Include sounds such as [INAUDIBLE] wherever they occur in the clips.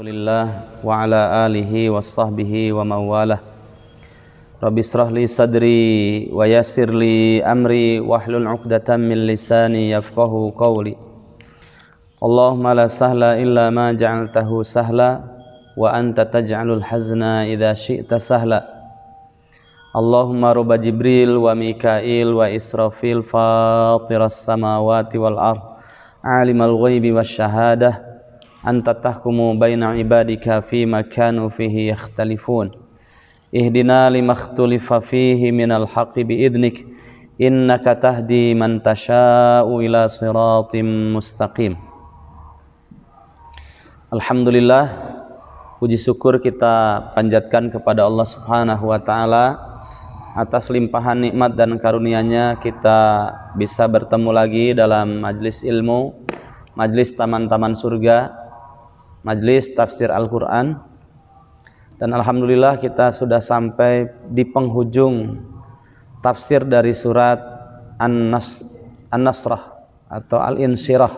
Rasulillah wa ala alihi wa sahbihi wa mawalah Rabbi israhli sadri wa yassirli amri wa hlul uqdatan min lisani yafqahu qawli Allahumma la sahla illa ma ja'altahu sahla wa anta taj'alul hazna idha syi'ta sahla Allahumma ruba Jibril wa Mikail wa Israfil fatiras samawati wal ard alimal ghaibi syahadah anta tahkumu بين عبادك fi كانوا فيه يختلفون اهدنا لما اختلف فيه من الحق بإذنك إنك تهدي من تشاء إلى صراط مستقيم الحمد لله Puji syukur kita panjatkan kepada Allah Subhanahu wa taala atas limpahan nikmat dan karunia-Nya kita bisa bertemu lagi dalam majlis ilmu, majlis taman-taman surga majlis Tafsir Al-Quran dan Alhamdulillah kita sudah sampai di penghujung tafsir dari surat An-Nasrah atau al Insirah.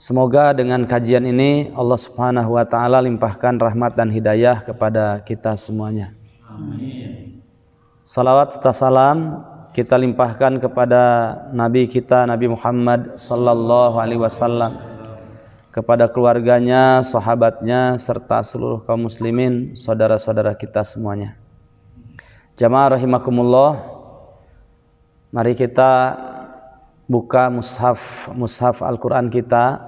Semoga dengan kajian ini Allah Subhanahu wa taala limpahkan rahmat dan hidayah kepada kita semuanya. Amin. Salawat serta salam kita limpahkan kepada nabi kita Nabi Muhammad sallallahu alaihi wasallam kepada keluarganya, sahabatnya, serta seluruh kaum muslimin, saudara-saudara kita semuanya. Jamaah rahimakumullah, mari kita buka mushaf mushaf Al-Qur'an kita.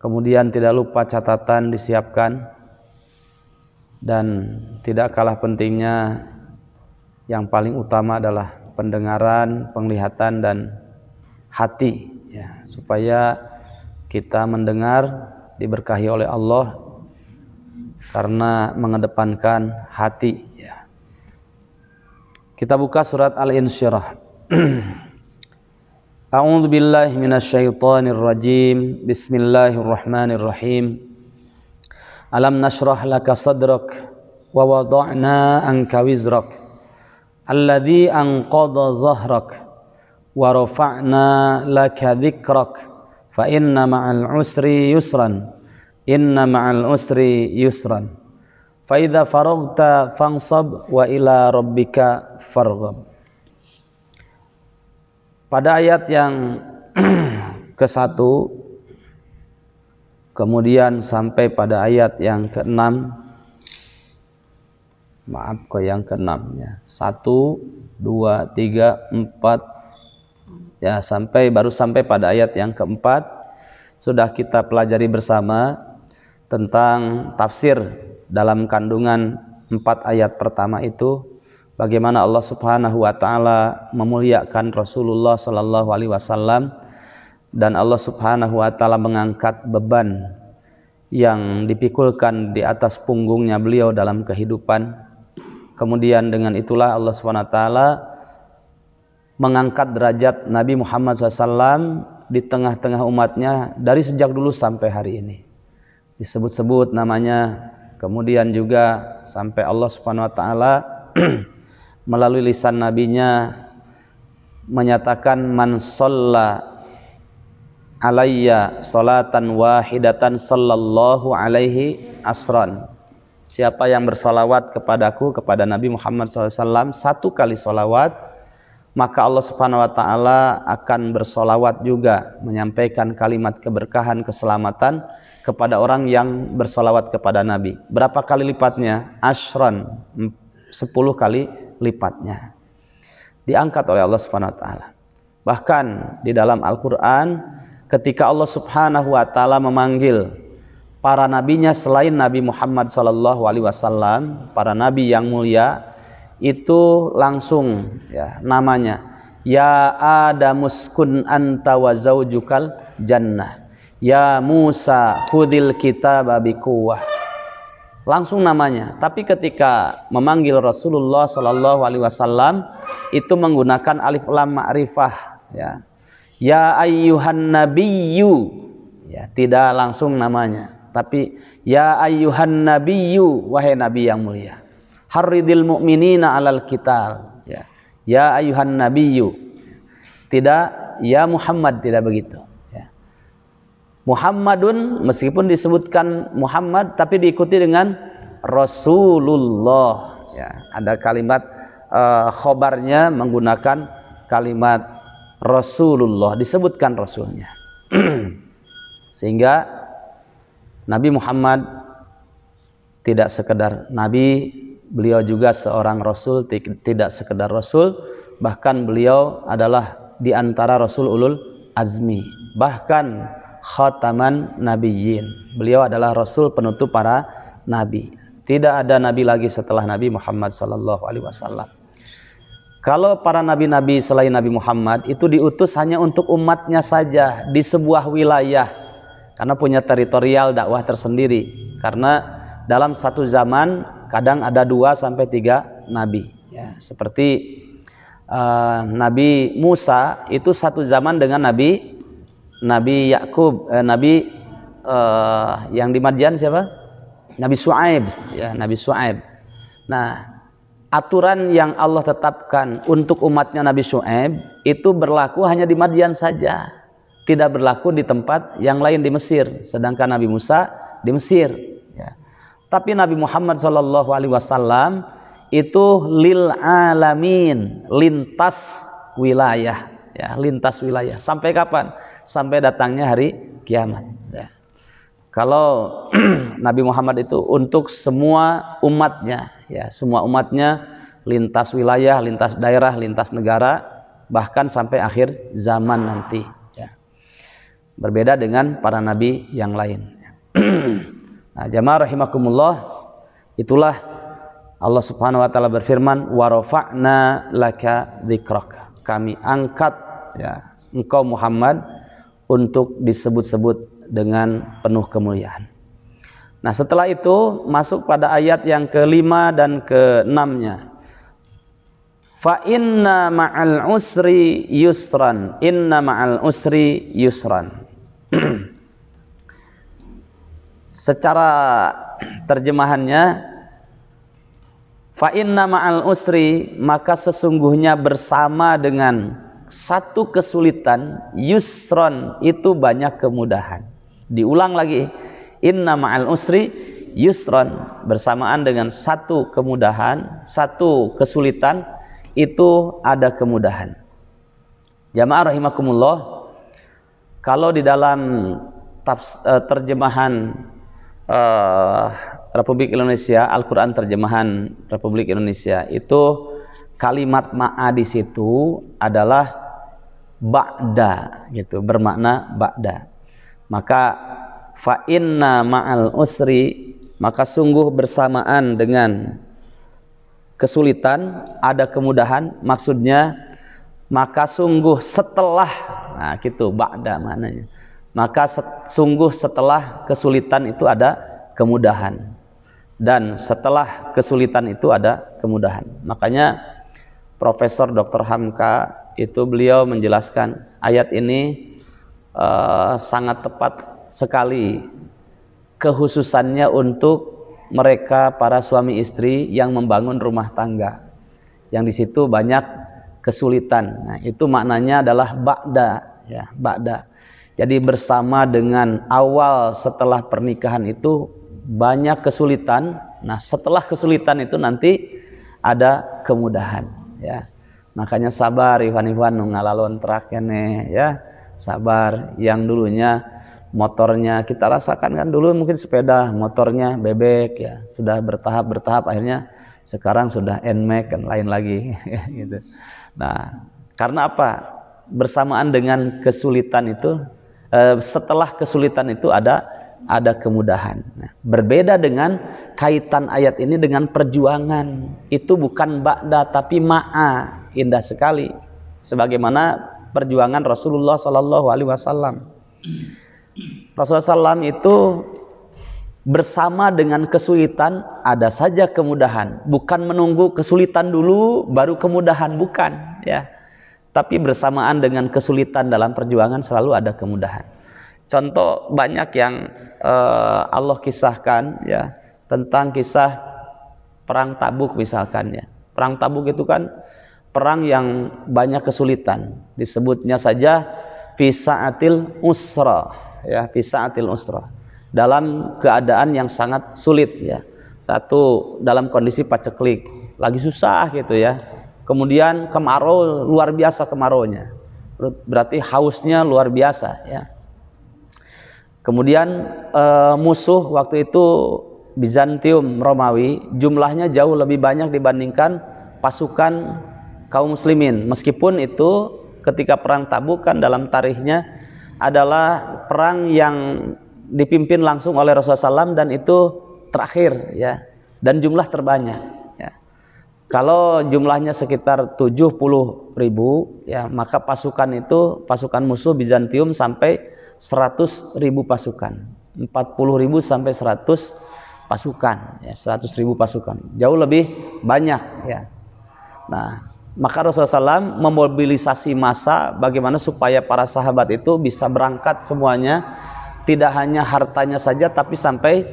Kemudian tidak lupa catatan disiapkan dan tidak kalah pentingnya yang paling utama adalah pendengaran, penglihatan dan hati ya, supaya kita mendengar diberkahi oleh Allah karena mengedepankan hati ya. Kita buka surat Al-Insyirah. [CLEARS THROAT] A'udzu billahi minasyaitonir rajim. Bismillahirrahmanirrahim. Alam nashrah laka sadrak wa wada'na anka wizrak alladhi anqadha zahrak wa rafa'na laka dhikrak fa inna ma'al usri yusran inna ma'al usri yusran fa idza faragta fangsab, wa ila rabbika farghab pada ayat yang [CLEARS THROAT] ke satu kemudian sampai pada ayat yang ke enam maaf ke yang ke enam ya? satu dua tiga empat Ya, sampai baru sampai pada ayat yang keempat sudah kita pelajari bersama tentang tafsir dalam kandungan empat ayat pertama itu bagaimana Allah Subhanahu wa taala memuliakan Rasulullah sallallahu alaihi wasallam dan Allah Subhanahu wa taala mengangkat beban yang dipikulkan di atas punggungnya beliau dalam kehidupan. Kemudian dengan itulah Allah Subhanahu wa taala mengangkat derajat Nabi Muhammad SAW di tengah-tengah umatnya dari sejak dulu sampai hari ini. Disebut-sebut namanya, kemudian juga sampai Allah Subhanahu wa taala [CLEARS THROAT] melalui lisan nabinya menyatakan man sholla alayya salatan wahidatan sallallahu alaihi asran. Siapa yang bersolawat kepadaku kepada Nabi Muhammad SAW satu kali solawat maka Allah Subhanahu wa taala akan bersolawat juga menyampaikan kalimat keberkahan keselamatan kepada orang yang bersolawat kepada Nabi. Berapa kali lipatnya? Ashron, 10 kali lipatnya. Diangkat oleh Allah Subhanahu wa taala. Bahkan di dalam Al-Qur'an ketika Allah Subhanahu wa taala memanggil para nabinya selain Nabi Muhammad sallallahu alaihi wasallam, para nabi yang mulia itu langsung ya namanya ya adamuskun anta wa zaujukal jannah ya Musa khudil kitaba biquwah langsung namanya tapi ketika memanggil Rasulullah Shallallahu alaihi wasallam itu menggunakan alif lam ma'rifah ya ya ayyuhan nabiyyu ya tidak langsung namanya tapi ya ayyuhan nabiyyu wahai nabi yang mulia harridil mu'minina alal kital ya, ya ayuhan nabiyyu tidak ya Muhammad tidak begitu ya. Muhammadun meskipun disebutkan Muhammad tapi diikuti dengan Rasulullah ya ada kalimat uh, khobarnya menggunakan kalimat Rasulullah disebutkan rasulnya [CLEARS THROAT] sehingga Nabi Muhammad tidak sekedar nabi Beliau juga seorang rasul, tidak sekedar rasul, bahkan beliau adalah di antara rasul ulul azmi, bahkan khataman nabiyyin. Beliau adalah rasul penutup para nabi. Tidak ada nabi lagi setelah Nabi Muhammad sallallahu alaihi wasallam. Kalau para nabi-nabi selain Nabi Muhammad itu diutus hanya untuk umatnya saja di sebuah wilayah karena punya teritorial dakwah tersendiri. Karena dalam satu zaman kadang ada dua sampai tiga nabi. Ya, seperti uh, Nabi Musa itu satu zaman dengan Nabi Nabi Yakub, eh, Nabi uh, yang di Madian siapa? Nabi Suaib, ya Nabi Suaib. Nah, aturan yang Allah tetapkan untuk umatnya Nabi Suaib itu berlaku hanya di Madian saja, tidak berlaku di tempat yang lain di Mesir. Sedangkan Nabi Musa di Mesir. Tapi Nabi Muhammad Shallallahu Alaihi Wasallam itu lil alamin lintas wilayah ya lintas wilayah sampai kapan sampai datangnya hari kiamat ya. kalau [CLEARS THROAT] Nabi Muhammad itu untuk semua umatnya ya semua umatnya lintas wilayah lintas daerah lintas negara bahkan sampai akhir zaman nanti ya. berbeda dengan para nabi yang lain ya. [CLEARS THROAT] Nah, jamaah rahimakumullah, itulah Allah Subhanahu wa taala berfirman, "Wa rafa'na laka dzikrak." Kami angkat ya, engkau Muhammad untuk disebut-sebut dengan penuh kemuliaan. Nah, setelah itu masuk pada ayat yang kelima dan keenamnya. Fa inna ma'al usri yusran. Inna ma'al usri yusran. secara terjemahannya fa inna ma'al usri maka sesungguhnya bersama dengan satu kesulitan yusron itu banyak kemudahan diulang lagi inna ma'al usri yusron bersamaan dengan satu kemudahan satu kesulitan itu ada kemudahan jamaah rahimakumullah kalau di dalam eh, terjemahan uh, Republik Indonesia Al-Qur'an terjemahan Republik Indonesia itu kalimat ma'a di situ adalah ba'da gitu bermakna ba'da. Maka fa'inna ma'al usri maka sungguh bersamaan dengan kesulitan ada kemudahan maksudnya maka sungguh setelah nah gitu ba'da maknanya maka sungguh setelah kesulitan itu ada kemudahan dan setelah kesulitan itu ada kemudahan makanya Profesor Dr. Hamka itu beliau menjelaskan ayat ini uh, sangat tepat sekali kehususannya untuk mereka para suami istri yang membangun rumah tangga yang di situ banyak kesulitan. Nah, itu maknanya adalah bakda, ya, bakda. Jadi bersama dengan awal setelah pernikahan itu banyak kesulitan. Nah, setelah kesulitan itu nanti ada kemudahan, ya. Makanya sabar Ivan Ivan ngalalon terakhirnya ya. Sabar yang dulunya motornya kita rasakan kan dulu mungkin sepeda, motornya bebek ya. Sudah bertahap bertahap akhirnya sekarang sudah NMAX kan lain lagi [LAUGHS] gitu. Nah, karena apa? Bersamaan dengan kesulitan itu Eh, setelah kesulitan itu ada ada kemudahan. Nah, berbeda dengan kaitan ayat ini dengan perjuangan. Itu bukan ba'da tapi ma'a. Indah sekali. Sebagaimana perjuangan Rasulullah Sallallahu Alaihi Wasallam. Rasulullah SAW itu bersama dengan kesulitan ada saja kemudahan bukan menunggu kesulitan dulu baru kemudahan bukan ya tapi bersamaan dengan kesulitan dalam perjuangan selalu ada kemudahan. Contoh banyak yang uh, Allah kisahkan ya tentang kisah perang Tabuk misalkan ya. Perang Tabuk itu kan perang yang banyak kesulitan. Disebutnya saja fisaatil usra ya, fisaatil usra. Dalam keadaan yang sangat sulit ya. Satu dalam kondisi paceklik, lagi susah gitu ya Kemudian kemarau luar biasa kemaraunya. Berarti hausnya luar biasa ya. Kemudian uh, musuh waktu itu Bizantium Romawi jumlahnya jauh lebih banyak dibandingkan pasukan kaum muslimin. Meskipun itu ketika perang Tabuk kan dalam tarikhnya adalah perang yang dipimpin langsung oleh Rasulullah SAW dan itu terakhir ya dan jumlah terbanyak. Kalau jumlahnya sekitar 70 ribu, ya maka pasukan itu pasukan musuh Bizantium sampai 100 ribu pasukan, 40 ribu sampai 100 pasukan, ya 100 ribu pasukan, jauh lebih banyak, ya. Nah, maka Rasulullah SAW memobilisasi massa bagaimana supaya para sahabat itu bisa berangkat semuanya, tidak hanya hartanya saja, tapi sampai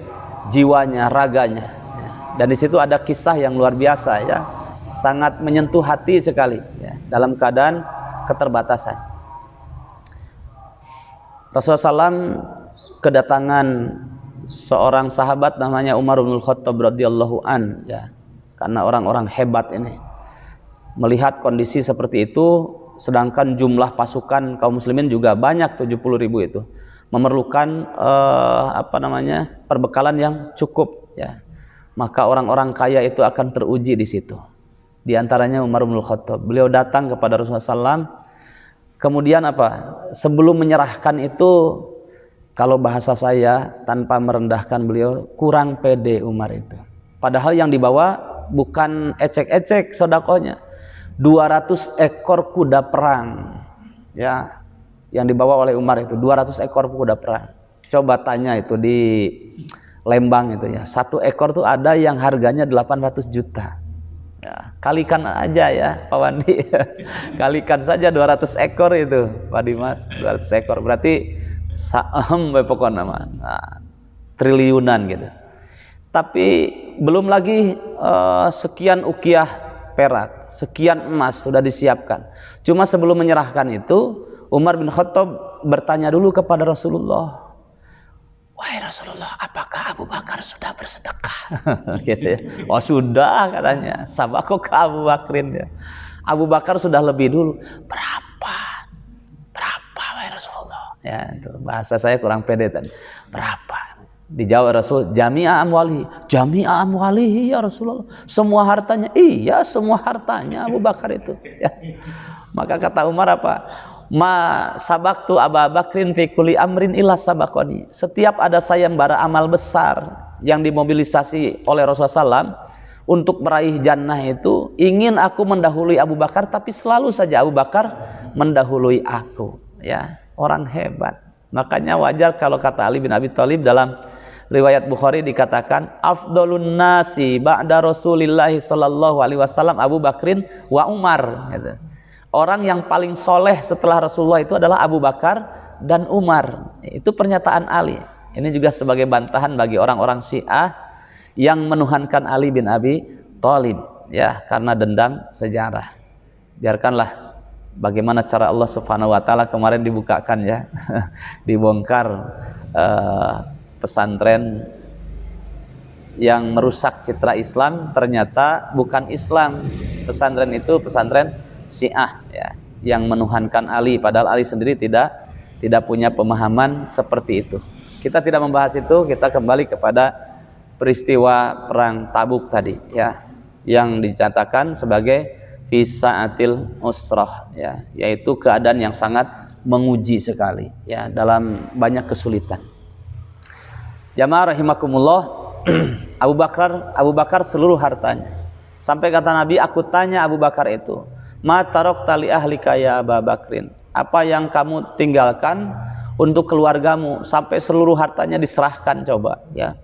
jiwanya, raganya. Dan di situ ada kisah yang luar biasa ya. Sangat menyentuh hati sekali ya, dalam keadaan keterbatasan. Rasulullah SAW kedatangan seorang sahabat namanya Umar bin Khattab radhiyallahu an ya. Karena orang-orang hebat ini melihat kondisi seperti itu sedangkan jumlah pasukan kaum muslimin juga banyak 70.000 itu memerlukan eh, apa namanya perbekalan yang cukup maka orang-orang kaya itu akan teruji di situ. Di antaranya Umar bin Khattab. Beliau datang kepada Rasulullah SAW. Kemudian apa? Sebelum menyerahkan itu, kalau bahasa saya tanpa merendahkan beliau, kurang pede Umar itu. Padahal yang dibawa bukan ecek-ecek sodakonya. 200 ekor kuda perang. Ya, yang dibawa oleh Umar itu 200 ekor kuda perang. Coba tanya itu di Lembang itu ya. Satu ekor tuh ada yang harganya 800 juta. Ya, kalikan aja ya Pak Wandi. [LAUGHS] kalikan saja 200 ekor itu Pak Dimas. 200 ekor berarti saham [LAUGHS] hmm, bepokon nama. Nah, triliunan gitu. Tapi belum lagi uh, sekian ukiah perak, sekian emas sudah disiapkan. Cuma sebelum menyerahkan itu, Umar bin Khattab bertanya dulu kepada Rasulullah, Wahai Rasulullah, apakah Abu Bakar sudah bersedekah? [LAUGHS] gitu ya. Oh sudah katanya. kok ke Abu Bakrin ya. Abu Bakar sudah lebih dulu. Berapa? Berapa wahai Rasulullah? Ya, itu bahasa saya kurang pede tadi. Berapa? Dijawab Rasul, jami'a amwalihi. Jami'a amwalihi ya Rasulullah. Semua hartanya. Iya, semua hartanya Abu Bakar itu. Ya. Maka kata Umar apa? ma sabaktu Aba Bakrin fi kulli amrin illa sabakoni. Setiap ada sayembara amal besar yang dimobilisasi oleh Rasulullah SAW untuk meraih jannah itu ingin aku mendahului Abu Bakar tapi selalu saja Abu Bakar mendahului aku ya orang hebat makanya wajar kalau kata Ali bin Abi Thalib dalam riwayat Bukhari dikatakan afdolun nasi ba'da Rasulillah sallallahu alaihi wasallam Abu Bakrin wa Umar gitu. Orang yang paling soleh setelah Rasulullah itu adalah Abu Bakar dan Umar. Itu pernyataan Ali. Ini juga sebagai bantahan bagi orang-orang Syiah yang menuhankan Ali bin Abi Thalib ya karena dendam sejarah. Biarkanlah bagaimana cara Allah Subhanahu wa taala kemarin dibukakan ya. [LAUGHS] Dibongkar uh, pesantren yang merusak citra Islam ternyata bukan Islam. Pesantren itu pesantren Syiah ya, yang menuhankan Ali padahal Ali sendiri tidak tidak punya pemahaman seperti itu. Kita tidak membahas itu, kita kembali kepada peristiwa perang Tabuk tadi ya yang dicatatkan sebagai fisaatil usrah ya yaitu keadaan yang sangat menguji sekali ya dalam banyak kesulitan. Jamaah rahimakumullah [CLEARS THROAT] Abu Bakar Abu Bakar seluruh hartanya. Sampai kata Nabi, aku tanya Abu Bakar itu, Matarok tali ahli kaya Aba Bakrin apa yang kamu tinggalkan untuk keluargamu sampai seluruh hartanya diserahkan coba ya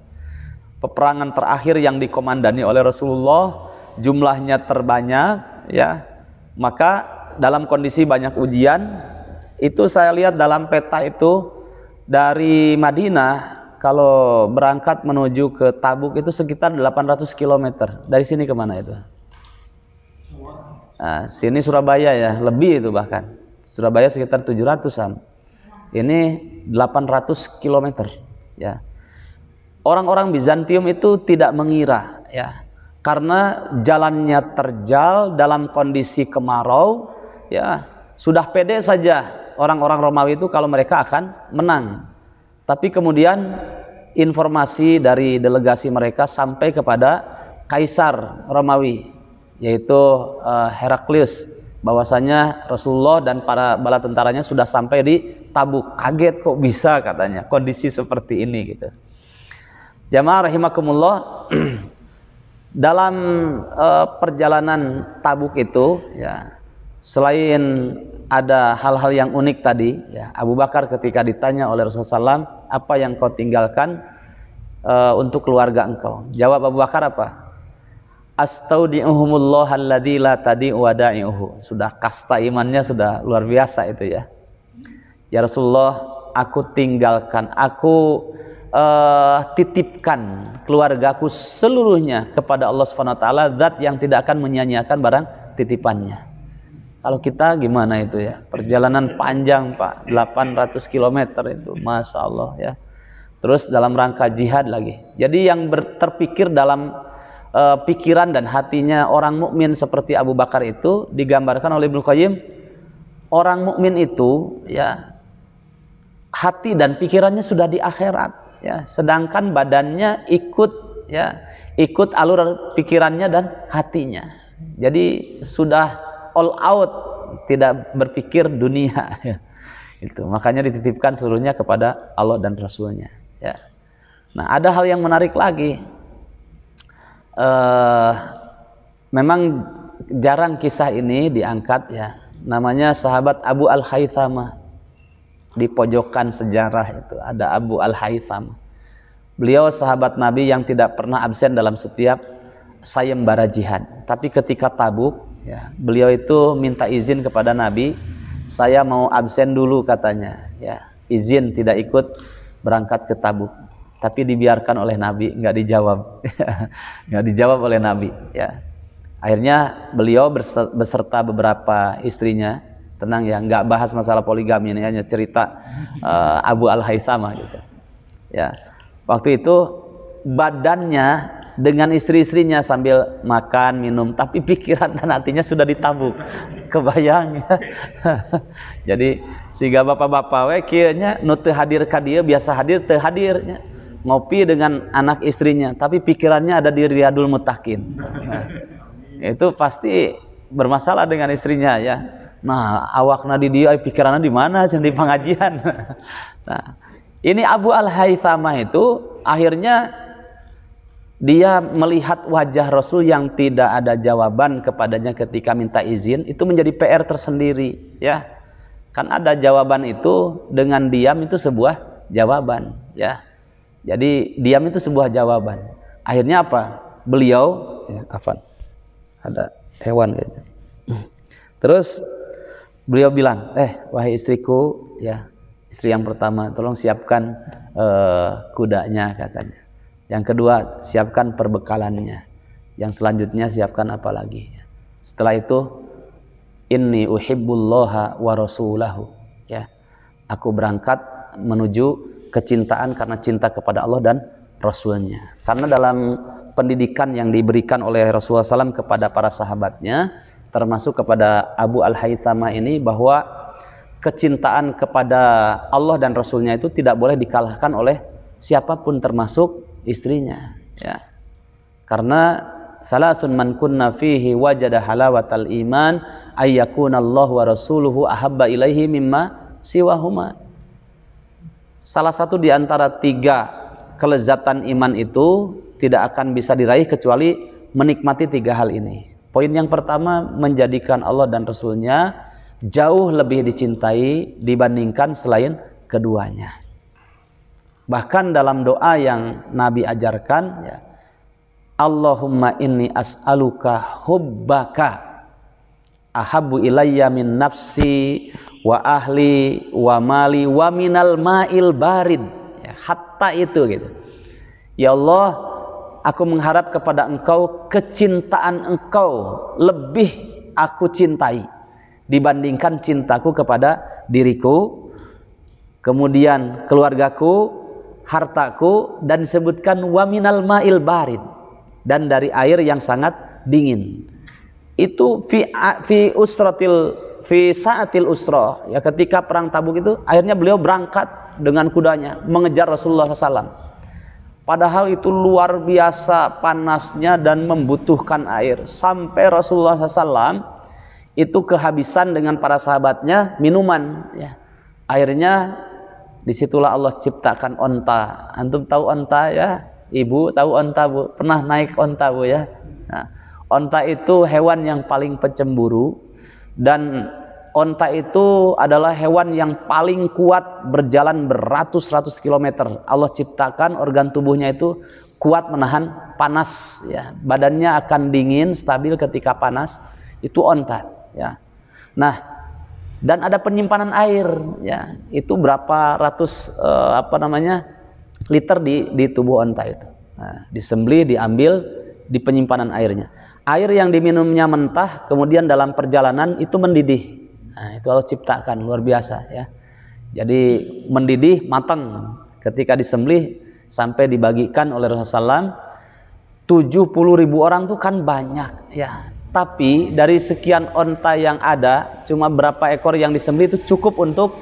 peperangan terakhir yang dikomandani oleh Rasulullah jumlahnya terbanyak ya maka dalam kondisi banyak ujian itu saya lihat dalam peta itu dari Madinah kalau berangkat menuju ke Tabuk itu sekitar 800 km dari sini kemana itu Nah, sini Surabaya ya, lebih itu bahkan. Surabaya sekitar 700-an. Ini 800 km ya. Orang-orang Bizantium itu tidak mengira ya. Karena jalannya terjal dalam kondisi kemarau ya, sudah pede saja orang-orang Romawi itu kalau mereka akan menang. Tapi kemudian informasi dari delegasi mereka sampai kepada kaisar Romawi yaitu eh, Heraklius bahwasanya Rasulullah dan para bala tentaranya sudah sampai di Tabuk. Kaget kok bisa katanya kondisi seperti ini gitu. Jamaah rahimakumullah [CLEARS THROAT] dalam uh, perjalanan Tabuk itu ya selain ada hal-hal yang unik tadi ya Abu Bakar ketika ditanya oleh Rasulullah SAW apa yang kau tinggalkan uh, untuk keluarga engkau jawab Abu Bakar apa astaudiuhumullah Sudah kasta imannya sudah luar biasa itu ya. Ya Rasulullah, aku tinggalkan, aku uh, titipkan keluargaku seluruhnya kepada Allah Subhanahu wa taala zat yang tidak akan menyanyiakan barang titipannya. Kalau kita gimana itu ya? Perjalanan panjang, Pak. 800 km itu. Masya Allah ya. Terus dalam rangka jihad lagi. Jadi yang ber, terpikir dalam uh, pikiran dan hatinya orang mukmin seperti Abu Bakar itu digambarkan oleh Ibnu Qayyim orang mukmin itu ya hati dan pikirannya sudah di akhirat ya sedangkan badannya ikut ya ikut alur pikirannya dan hatinya jadi sudah all out tidak berpikir dunia [LAUGHS] ya. itu makanya dititipkan seluruhnya kepada Allah dan Rasulnya ya nah ada hal yang menarik lagi uh, memang jarang kisah ini diangkat ya. Namanya sahabat Abu al Haytham Di pojokan sejarah itu ada Abu Al-Haytham. Beliau sahabat Nabi yang tidak pernah absen dalam setiap sayembara jihad. Tapi ketika tabuk, ya, beliau itu minta izin kepada Nabi, saya mau absen dulu katanya. Ya, izin tidak ikut berangkat ke tabuk tapi dibiarkan oleh Nabi, nggak dijawab, [LAUGHS] nggak dijawab oleh Nabi. Ya, akhirnya beliau beserta beberapa istrinya, tenang ya, nggak bahas masalah poligami ini hanya cerita uh, [LAUGHS] Abu Al Haythama gitu. Ya, waktu itu badannya dengan istri-istrinya sambil makan, minum, tapi [LAUGHS] pikiran dan hatinya sudah ditabuk. Kebayang ya. Jadi sehingga bapak-bapak wakilnya nutuh hadir ka biasa hadir terhadirnya. hadir ngopi dengan anak istrinya, tapi pikirannya ada di Riyadul Mutakin. Nah, [LAUGHS] itu pasti bermasalah dengan istrinya ya. Nah, awak di dia pikirannya di mana [LAUGHS] di pengajian. [LAUGHS] Nah, ini Abu Al-Haythamah itu akhirnya dia melihat wajah Rasul yang tidak ada jawaban kepadanya ketika minta izin itu menjadi PR tersendiri ya. Kan ada jawaban itu dengan diam itu sebuah jawaban ya jadi diam itu sebuah jawaban. Akhirnya apa? Beliau ya, Afan. Ada hewan kayaknya. Terus beliau bilang, "Eh, wahai istriku, ya, istri yang pertama, tolong siapkan uh, kudanya," katanya. Yang kedua, siapkan perbekalannya. Yang selanjutnya siapkan apa lagi? Setelah itu inni uhibbullaha wa rasulahu ya. Aku berangkat menuju kecintaan karena cinta kepada Allah dan Rasulnya. Karena dalam pendidikan yang diberikan oleh Rasulullah SAW kepada para sahabatnya, termasuk kepada Abu Al-Haythama ini bahwa kecintaan kepada Allah dan Rasulnya itu tidak boleh dikalahkan oleh siapapun termasuk istrinya. Ya. Karena salatun man kunna fihi wajada halawatal iman ayyakuna Allah wa rasuluhu ahabba ilaihi mimma siwahuma. Salah satu di antara tiga kelezatan iman itu tidak akan bisa diraih kecuali menikmati tiga hal ini. Poin yang pertama menjadikan Allah dan Rasulnya jauh lebih dicintai dibandingkan selain keduanya. Bahkan dalam doa yang Nabi ajarkan, ya, Allahumma inni as'aluka hubbaka ahabu ilayya min nafsi wa ahli wa mali wa minal ma'il barid ya, hatta itu gitu ya Allah aku mengharap kepada engkau kecintaan engkau lebih aku cintai dibandingkan cintaku kepada diriku kemudian keluargaku hartaku dan disebutkan wa minal ma'il barid dan dari air yang sangat dingin itu fi fi usratil fi saatil usra ya ketika perang Tabuk itu akhirnya beliau berangkat dengan kudanya mengejar Rasulullah SAW padahal itu luar biasa panasnya dan membutuhkan air sampai Rasulullah SAW itu kehabisan dengan para sahabatnya minuman ya akhirnya disitulah Allah ciptakan onta antum tahu onta ya ibu tahu onta bu pernah naik onta bu ya nah, onta itu hewan yang paling pencemburu dan onta itu adalah hewan yang paling kuat berjalan beratus-ratus kilometer. Allah ciptakan organ tubuhnya itu kuat menahan panas ya. Badannya akan dingin, stabil ketika panas. Itu onta ya. Nah, dan ada penyimpanan air ya. Itu berapa ratus eh, apa namanya? liter di di tubuh onta itu. Nah, disembelih, diambil di penyimpanan airnya. Air yang diminumnya mentah, kemudian dalam perjalanan itu mendidih. Nah, itu Allah ciptakan luar biasa ya. Jadi mendidih matang ketika disembelih sampai dibagikan oleh Rasulullah SAW 70 ribu orang tuh kan banyak ya tapi dari sekian onta yang ada cuma berapa ekor yang disembelih itu cukup untuk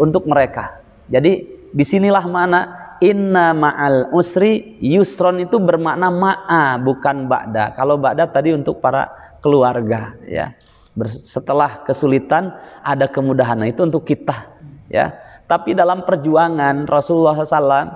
untuk mereka jadi disinilah mana inna ma'al usri yusron itu bermakna ma'a bukan ba'da. Kalau ba'da tadi untuk para keluarga ya. Setelah kesulitan ada kemudahan. Nah, itu untuk kita ya. Tapi dalam perjuangan Rasulullah SAW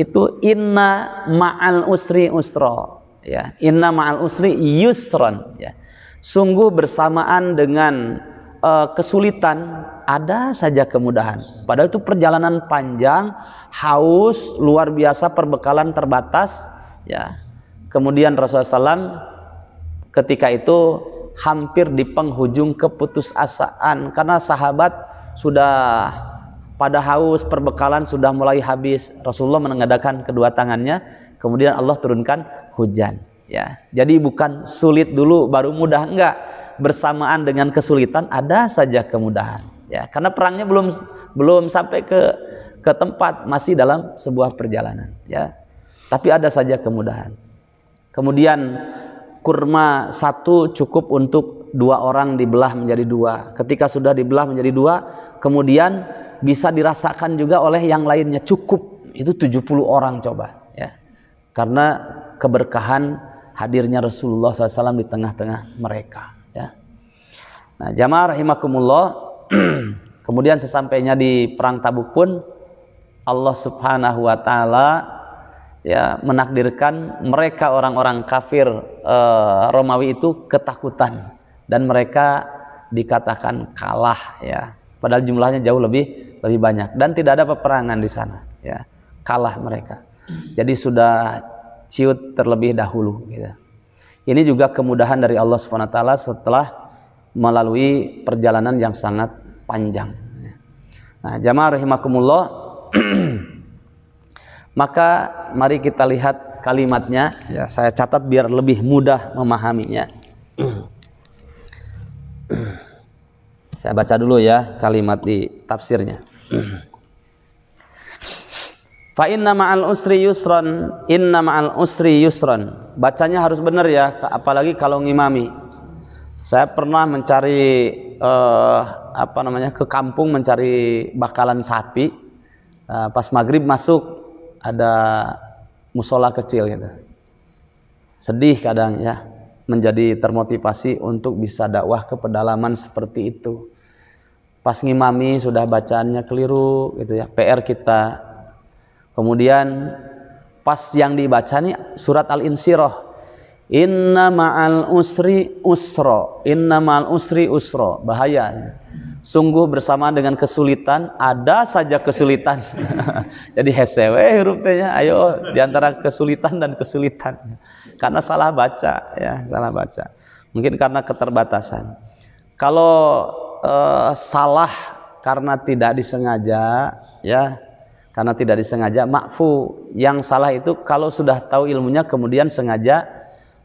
itu inna ma'al usri usro ya. Inna ma'al usri yusron ya. Sungguh bersamaan dengan uh, kesulitan ada saja kemudahan. Padahal itu perjalanan panjang, haus, luar biasa perbekalan terbatas, ya. Kemudian Rasulullah SAW ketika itu hampir di penghujung keputusasaan karena sahabat sudah pada haus perbekalan sudah mulai habis Rasulullah menengadakan kedua tangannya kemudian Allah turunkan hujan ya jadi bukan sulit dulu baru mudah enggak bersamaan dengan kesulitan ada saja kemudahan ya karena perangnya belum belum sampai ke ke tempat masih dalam sebuah perjalanan ya tapi ada saja kemudahan kemudian kurma satu cukup untuk dua orang dibelah menjadi dua ketika sudah dibelah menjadi dua kemudian bisa dirasakan juga oleh yang lainnya cukup itu 70 orang coba ya karena keberkahan hadirnya Rasulullah SAW di tengah-tengah mereka. Nah, jamaah rahimakumullah, [CLEARS THROAT] kemudian sesampainya di perang Tabuk pun Allah Subhanahu wa taala ya menakdirkan mereka orang-orang kafir eh, Romawi itu ketakutan dan mereka dikatakan kalah ya. Padahal jumlahnya jauh lebih lebih banyak dan tidak ada peperangan di sana ya. Kalah mereka. Jadi sudah ciut terlebih dahulu gitu. Ini juga kemudahan dari Allah Subhanahu wa taala setelah melalui perjalanan yang sangat panjang. Nah, jamaah rahimakumullah [CLEARS THROAT] maka mari kita lihat kalimatnya ya saya catat biar lebih mudah memahaminya. [CLEARS THROAT] saya baca dulu ya kalimat di tafsirnya. [CLEARS THROAT] Fa inna ma'al usri yusron, inna ma'al usri yusron. Bacanya harus benar ya, apalagi kalau ngimami. Saya pernah mencari eh, apa namanya ke kampung mencari bakalan sapi. Eh, pas maghrib masuk ada musola kecil gitu. Sedih kadang ya menjadi termotivasi untuk bisa dakwah ke pedalaman seperti itu. Pas ngimami sudah bacaannya keliru gitu ya, PR kita. Kemudian pas yang dibaca nih surat Al-Insyirah Inna ma'al usri usro. Inna ma'al usri usro. Bahaya. Sungguh bersama dengan kesulitan, ada saja kesulitan. [LAUGHS] Jadi hesewe huruf T-nya. Ayo diantara kesulitan dan kesulitan. Karena salah baca, ya salah baca. Mungkin karena keterbatasan. Kalau eh, salah karena tidak disengaja, ya karena tidak disengaja, makfu. Yang salah itu kalau sudah tahu ilmunya kemudian sengaja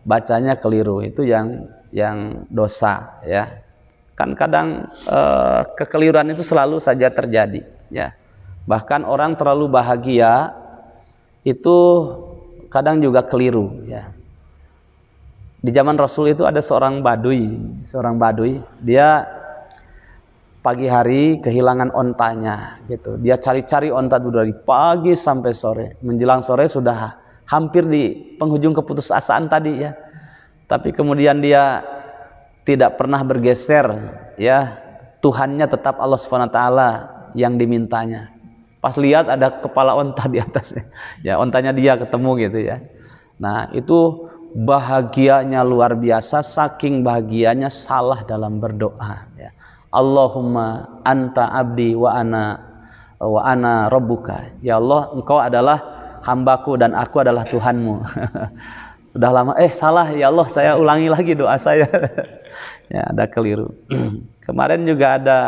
bacanya keliru itu yang yang dosa ya kan kadang eh, kekeliruan itu selalu saja terjadi ya bahkan orang terlalu bahagia itu kadang juga keliru ya di zaman Rasul itu ada seorang badui seorang badui dia pagi hari kehilangan ontanya gitu dia cari-cari onta dari pagi sampai sore menjelang sore sudah hampir di penghujung keputusasaan tadi ya. Tapi kemudian dia tidak pernah bergeser ya. Tuhannya tetap Allah Subhanahu taala yang dimintanya. Pas lihat ada kepala onta di atasnya. Ya, ontanya dia ketemu gitu ya. Nah, itu bahagianya luar biasa, saking bahagianya salah dalam berdoa ya. Allahumma anta abdi wa ana wa ana rabbuka. Ya Allah, engkau adalah hambaku dan aku adalah Tuhanmu. [LAUGHS] Udah lama, eh salah ya Allah, saya ulangi lagi doa saya. [LAUGHS] ya ada keliru. [CLEARS THROAT] Kemarin juga ada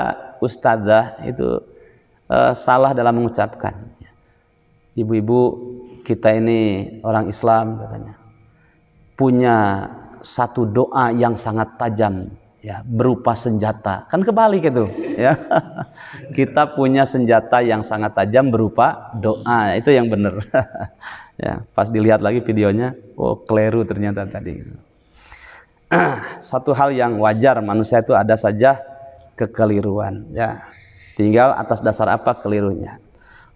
ustazah itu uh, salah dalam mengucapkan. Ibu-ibu kita ini orang Islam katanya punya satu doa yang sangat tajam ya berupa senjata. Kan kebalik itu, ya. [LAUGHS] Kita punya senjata yang sangat tajam berupa doa. Itu yang benar. [LAUGHS] ya, pas dilihat lagi videonya, oh keliru ternyata tadi. [CLEARS THROAT] Satu hal yang wajar manusia itu ada saja kekeliruan, ya. Tinggal atas dasar apa kelirunya.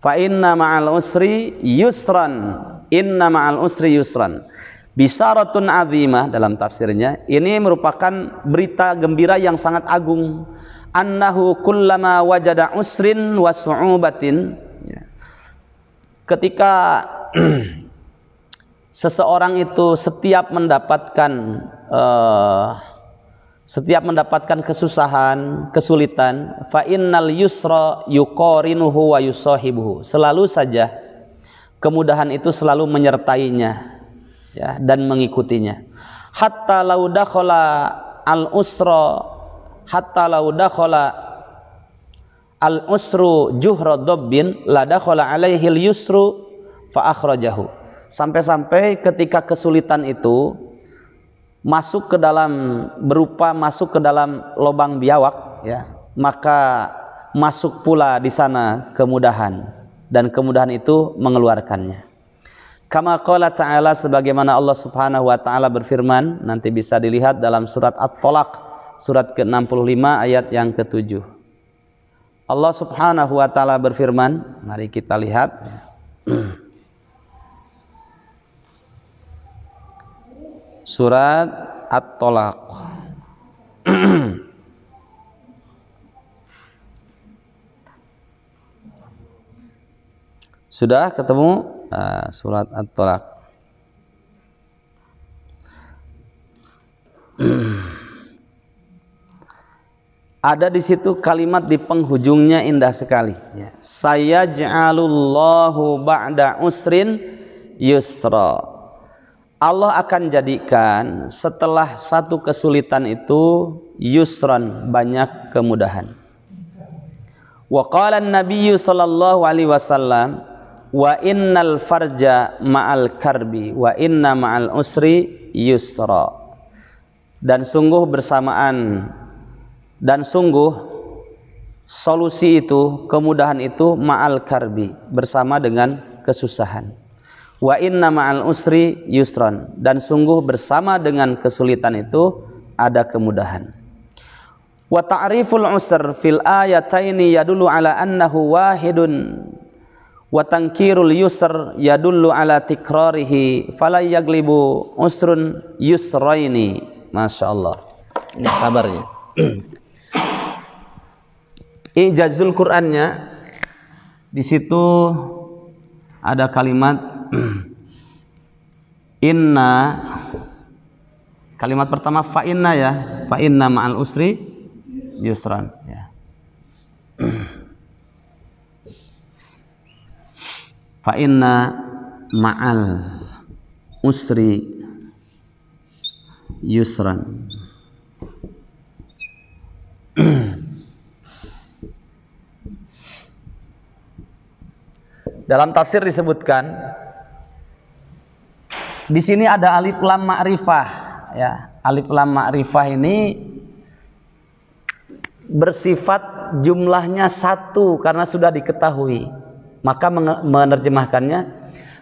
Fa inna ma'al usri yusran. Inna ma'al usri yusran. Bisharatun azimah dalam tafsirnya ini merupakan berita gembira yang sangat agung annahu kullama wajada usrin wa su'ubatin ya. ketika [CLEARS THROAT] seseorang itu setiap mendapatkan uh, setiap mendapatkan kesusahan, kesulitan, fa innal yusra yuqarinuhu wa yusahibuhu. Selalu saja kemudahan itu selalu menyertainya ya dan mengikutinya hatta lau kola al usro, hatta lau kola al usru juhra dobbin lada kola alaihi al yusru fa akhrajahu sampai-sampai ketika kesulitan itu masuk ke dalam berupa masuk ke dalam lubang biawak ya maka masuk pula di sana kemudahan dan kemudahan itu mengeluarkannya Kama qala ta'ala sebagaimana Allah Subhanahu wa taala berfirman, nanti bisa dilihat dalam surat at tolak surat ke-65 ayat yang ke-7. Allah Subhanahu wa taala berfirman, mari kita lihat. Surat at tolak Sudah ketemu? Ah, surat At-Talaq. [CLEARS THROAT] Ada di situ kalimat di penghujungnya indah sekali. Ya. Saya jalulillahu ba'da usrin yusra. Allah akan jadikan setelah satu kesulitan itu yusran banyak kemudahan. Wa qala an nabiy sallallahu alaihi wasallam wa innal farja ma'al karbi wa inna ma'al usri yusra dan sungguh bersamaan dan sungguh solusi itu kemudahan itu ma'al karbi bersama dengan kesusahan wa inna ma'al usri yusran dan sungguh bersama dengan kesulitan itu ada kemudahan wa ta'riful usr fil ayataini yadulu ala annahu wahidun wa tankirul yusr yadullu ala tikrarihi falayaglibu usrun yusraini Masya Allah ini kabarnya [CLEARS THROAT] ini jazul Qurannya di situ ada kalimat [CLEARS THROAT] inna kalimat pertama fa inna ya fa inna ma'al usri yusran fa inna ma'al usri yusran [CLEARS THROAT] Dalam tafsir disebutkan di sini ada alif lam ma'rifah ya. Alif lam ma'rifah ini bersifat jumlahnya satu karena sudah diketahui maka menerjemahkannya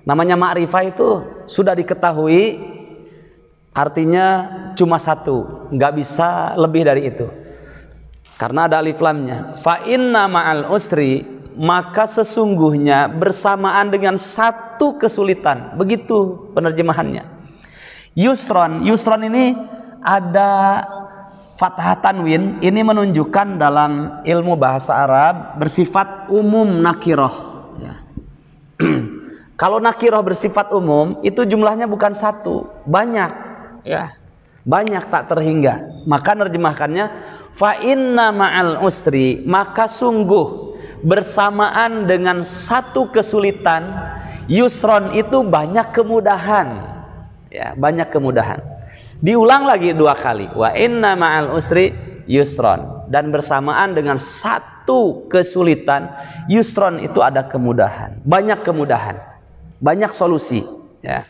namanya ma'rifah itu sudah diketahui artinya cuma satu nggak bisa lebih dari itu karena ada alif lamnya fa inna ma'al usri maka sesungguhnya bersamaan dengan satu kesulitan begitu penerjemahannya yusron yusron ini ada fathah tanwin ini menunjukkan dalam ilmu bahasa Arab bersifat umum nakiroh kalau nakiroh bersifat umum itu jumlahnya bukan satu, banyak, ya banyak tak terhingga. Maka nerjemahkannya fa inna ma'al usri maka sungguh bersamaan dengan satu kesulitan yusron itu banyak kemudahan ya banyak kemudahan diulang lagi dua kali wa inna ma'al usri yusron dan bersamaan dengan satu kesulitan yusron itu ada kemudahan banyak kemudahan banyak solusi. Ya.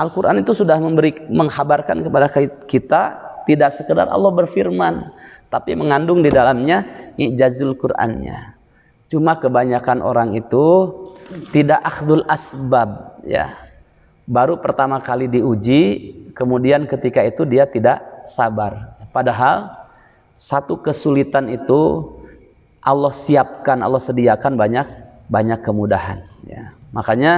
Al-Quran itu sudah memberi, menghabarkan kepada kita tidak sekedar Allah berfirman, tapi mengandung di dalamnya ijazul Qur'annya. Cuma kebanyakan orang itu tidak akhdul asbab ya. Baru pertama kali diuji, kemudian ketika itu dia tidak sabar. Padahal satu kesulitan itu Allah siapkan, Allah sediakan banyak banyak kemudahan ya. Makanya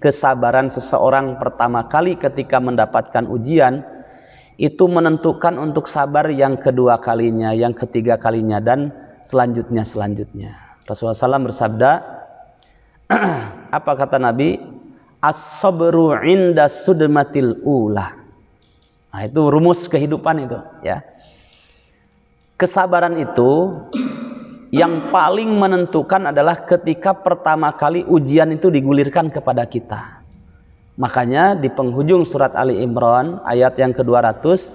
kesabaran seseorang pertama kali ketika mendapatkan ujian itu menentukan untuk sabar yang kedua kalinya, yang ketiga kalinya dan selanjutnya selanjutnya. Rasulullah SAW bersabda, [CLEARS THROAT] apa kata Nabi? As-sabru inda sudmatil ula. Nah, itu rumus kehidupan itu, ya. Kesabaran itu yang paling menentukan adalah ketika pertama kali ujian itu digulirkan kepada kita. Makanya di penghujung surat Ali Imran ayat yang ke-200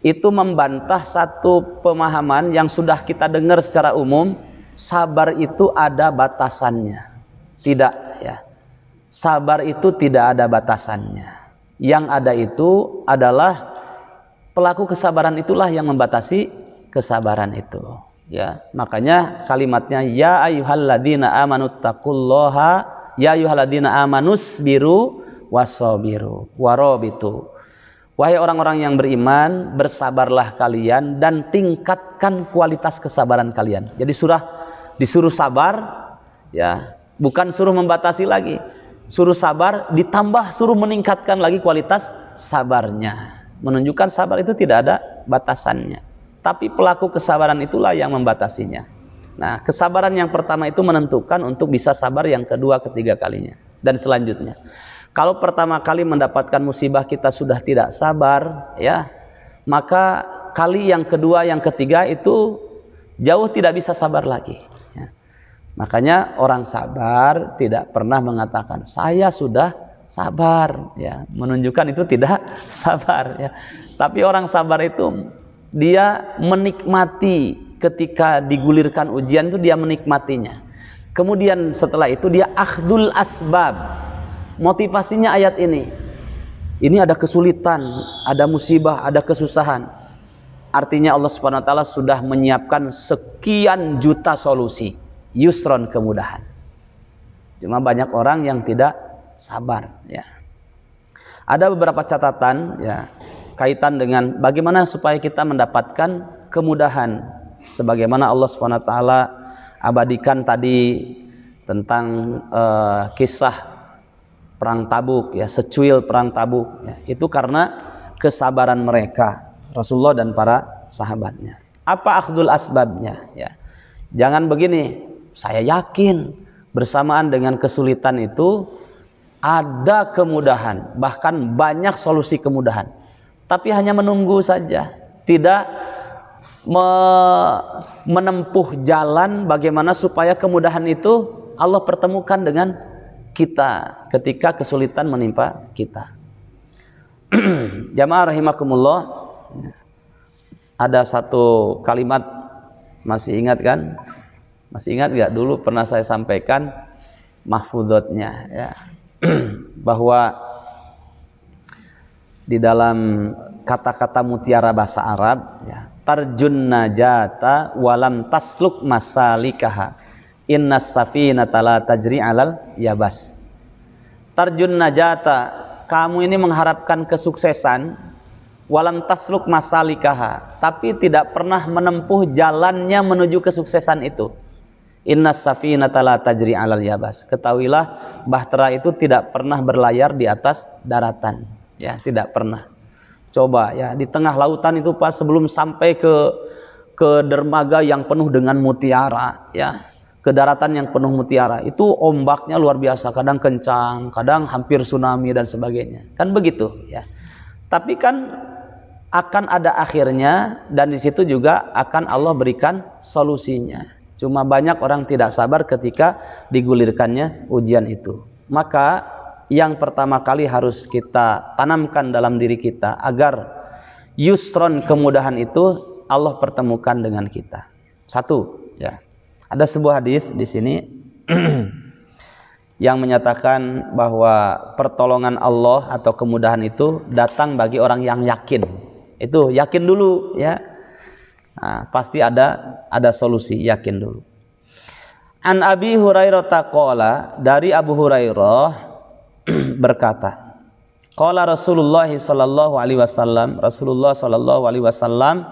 itu membantah satu pemahaman yang sudah kita dengar secara umum, sabar itu ada batasannya. Tidak ya. Sabar itu tidak ada batasannya. Yang ada itu adalah pelaku kesabaran itulah yang membatasi kesabaran itu. Ya, makanya kalimatnya ya ayyuhalladzina amanu ya ayyuhalladzina amanus biru wasabiru warabitu. Wahai orang-orang yang beriman, bersabarlah kalian dan tingkatkan kualitas kesabaran kalian. Jadi surah disuruh sabar ya, bukan suruh membatasi lagi. Suruh sabar ditambah suruh meningkatkan lagi kualitas sabarnya. Menunjukkan sabar itu tidak ada batasannya tapi pelaku kesabaran itulah yang membatasinya. Nah, kesabaran yang pertama itu menentukan untuk bisa sabar yang kedua, ketiga kalinya dan selanjutnya. Kalau pertama kali mendapatkan musibah kita sudah tidak sabar, ya, maka kali yang kedua, yang ketiga itu jauh tidak bisa sabar lagi. Ya. Makanya orang sabar tidak pernah mengatakan saya sudah sabar, ya, menunjukkan itu tidak [LAUGHS] sabar. Ya. Tapi orang sabar itu dia menikmati ketika digulirkan ujian itu dia menikmatinya. Kemudian setelah itu dia akhdul asbab. Motivasinya ayat ini. Ini ada kesulitan, ada musibah, ada kesusahan. Artinya Allah Subhanahu wa taala sudah menyiapkan sekian juta solusi, yusron kemudahan. Cuma banyak orang yang tidak sabar ya. Ada beberapa catatan ya kaitan dengan bagaimana supaya kita mendapatkan kemudahan sebagaimana Allah Subhanahu Wa Taala abadikan tadi tentang uh, kisah perang Tabuk ya secuil perang Tabuk ya. itu karena kesabaran mereka Rasulullah dan para sahabatnya apa akhdul asbabnya ya jangan begini saya yakin bersamaan dengan kesulitan itu ada kemudahan bahkan banyak solusi kemudahan tapi hanya menunggu saja, tidak me menempuh jalan bagaimana supaya kemudahan itu Allah pertemukan dengan kita ketika kesulitan menimpa kita. [CLEARS THROAT] Jamaah rahimakumullah, ada satu kalimat masih ingat kan? Masih ingat nggak dulu pernah saya sampaikan mahfudotnya ya [CLEARS THROAT] bahwa di dalam kata-kata mutiara bahasa Arab ya tarjun najata walam tasluk masalikaha inna safinata la tajri alal yabas tarjun najata kamu ini mengharapkan kesuksesan walam tasluk masalikaha tapi tidak pernah menempuh jalannya menuju kesuksesan itu Inna safinata la tajri alal yabas ketahuilah bahtera itu tidak pernah berlayar di atas daratan Ya, tidak pernah. Coba ya di tengah lautan itu pas sebelum sampai ke ke dermaga yang penuh dengan mutiara ya ke daratan yang penuh mutiara itu ombaknya luar biasa kadang kencang kadang hampir tsunami dan sebagainya kan begitu ya tapi kan akan ada akhirnya dan di situ juga akan Allah berikan solusinya cuma banyak orang tidak sabar ketika digulirkannya ujian itu maka yang pertama kali harus kita tanamkan dalam diri kita agar yusron kemudahan itu Allah pertemukan dengan kita. Satu, ya. Ada sebuah hadis di sini [CLEARS THROAT] yang menyatakan bahwa pertolongan Allah atau kemudahan itu datang bagi orang yang yakin. Itu yakin dulu ya. Nah, pasti ada ada solusi, yakin dulu. An Abi Hurairah taqala dari Abu Hurairah berkata, Qala Rasulullah sallallahu alaihi wasallam, Rasulullah sallallahu alaihi wasallam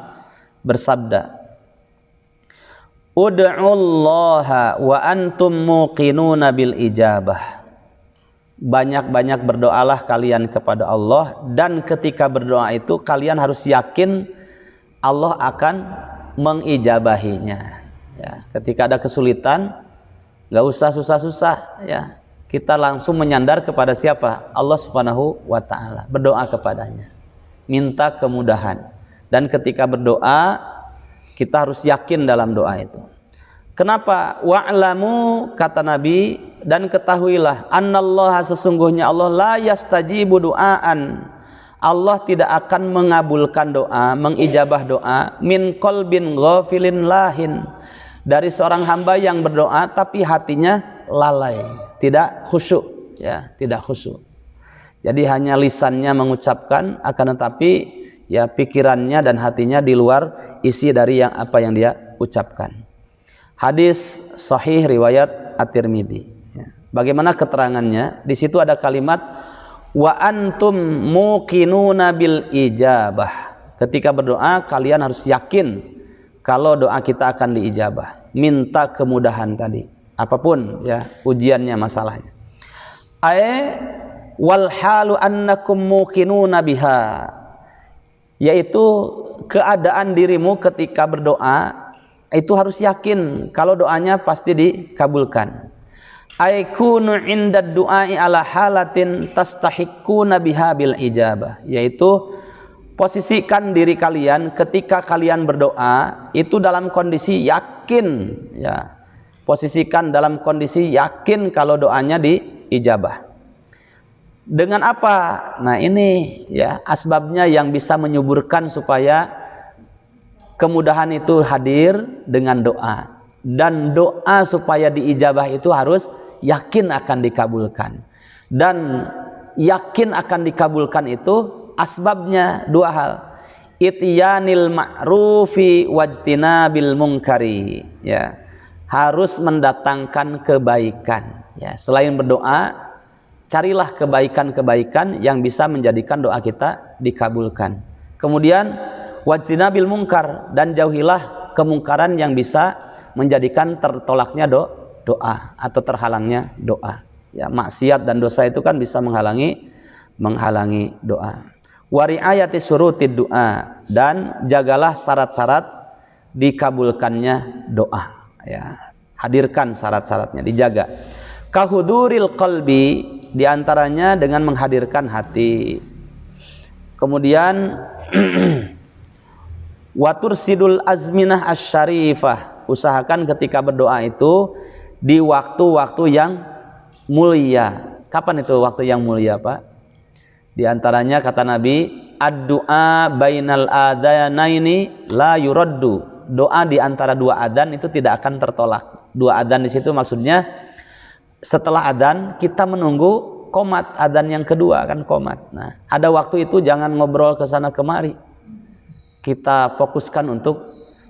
bersabda, Allah wa antum muqinuna bil ijabah. Banyak-banyak berdoalah kalian kepada Allah dan ketika berdoa itu kalian harus yakin Allah akan mengijabahinya. Ya, ketika ada kesulitan, nggak usah susah-susah. Ya, kita langsung menyandar kepada siapa? Allah Subhanahu wa taala. Berdoa kepadanya. Minta kemudahan. Dan ketika berdoa, kita harus yakin dalam doa itu. Kenapa? Wa'lamu kata Nabi dan ketahuilah annallaha sesungguhnya Allah la yastajibu du'aan. Allah tidak akan mengabulkan doa, mengijabah doa min qalbin ghafilin lahin dari seorang hamba yang berdoa tapi hatinya lalai tidak khusyuk ya tidak khusyuk jadi hanya lisannya mengucapkan akan tetapi ya pikirannya dan hatinya di luar isi dari yang apa yang dia ucapkan hadis sahih riwayat at-tirmidzi ya. bagaimana keterangannya di situ ada kalimat wa antum muqinuna bil ijabah ketika berdoa kalian harus yakin kalau doa kita akan diijabah minta kemudahan tadi apapun ya ujiannya masalahnya ae wal halu annakum muqinuna biha yaitu keadaan dirimu ketika berdoa itu harus yakin kalau doanya pasti dikabulkan kunu inda du'ai ala halatin tastahiquna biha bil ijabah yaitu posisikan diri kalian ketika kalian berdoa itu dalam kondisi yakin ya posisikan dalam kondisi yakin kalau doanya diijabah. Dengan apa? Nah, ini ya asbabnya yang bisa menyuburkan supaya kemudahan itu hadir dengan doa. Dan doa supaya diijabah itu harus yakin akan dikabulkan. Dan yakin akan dikabulkan itu asbabnya dua hal ityanil ma'rufi bil mungkari ya harus mendatangkan kebaikan. Ya, selain berdoa, carilah kebaikan-kebaikan yang bisa menjadikan doa kita dikabulkan. Kemudian bil mungkar dan jauhilah kemungkaran yang bisa menjadikan tertolaknya do doa atau terhalangnya doa. Ya, maksiat dan dosa itu kan bisa menghalangi menghalangi doa. ayati surutid doa dan jagalah syarat-syarat dikabulkannya doa ya hadirkan syarat-syaratnya dijaga kahuduril qalbi diantaranya dengan menghadirkan hati kemudian [CLEARS THROAT] watur sidul azminah asyarifah usahakan ketika berdoa itu di waktu-waktu yang mulia kapan itu waktu yang mulia pak diantaranya kata nabi ad-du'a bainal adanaini la yuraddu doa di antara dua adzan itu tidak akan tertolak. Dua adzan di situ maksudnya setelah adzan kita menunggu komat adzan yang kedua kan komat. Nah, ada waktu itu jangan ngobrol ke sana kemari. Kita fokuskan untuk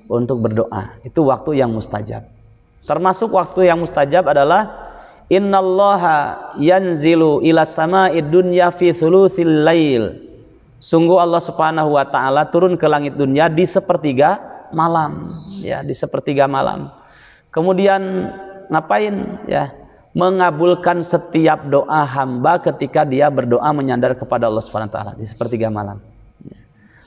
untuk berdoa. Itu waktu yang mustajab. Termasuk waktu yang mustajab adalah Innallaha yanzilu ila sama'id dunya fi thulutsil lail. Sungguh Allah Subhanahu wa taala turun ke langit dunia di sepertiga malam ya di sepertiga malam kemudian ngapain ya mengabulkan setiap doa hamba ketika dia berdoa menyandar kepada Allah Subhanahu wa taala di sepertiga malam. Ya.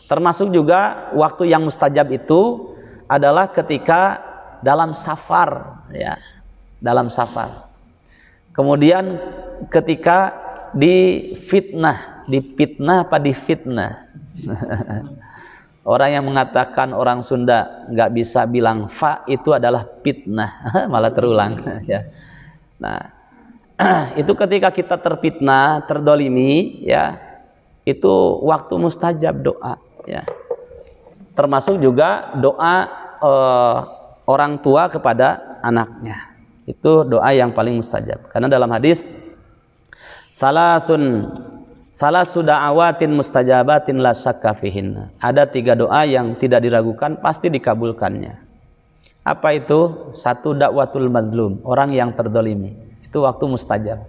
Termasuk juga waktu yang mustajab itu adalah ketika dalam safar ya, dalam safar. Kemudian ketika di fitnah, di fitnah apa di fitnah? [LAUGHS] Orang yang mengatakan orang Sunda nggak bisa bilang fa itu adalah fitnah, [LAUGHS] malah terulang. [LAUGHS] ya. Nah, [CLEARS THROAT] itu ketika kita terfitnah, terdolimi, ya itu waktu mustajab doa. Ya. Termasuk juga doa eh, orang tua kepada anaknya. Itu doa yang paling mustajab. Karena dalam hadis, sun. Salah sudah awatin mustajabatin la syakka fihinna. Ada tiga doa yang tidak diragukan pasti dikabulkannya. Apa itu? Satu dakwatul madlum, orang yang terdolimi. Itu waktu mustajab.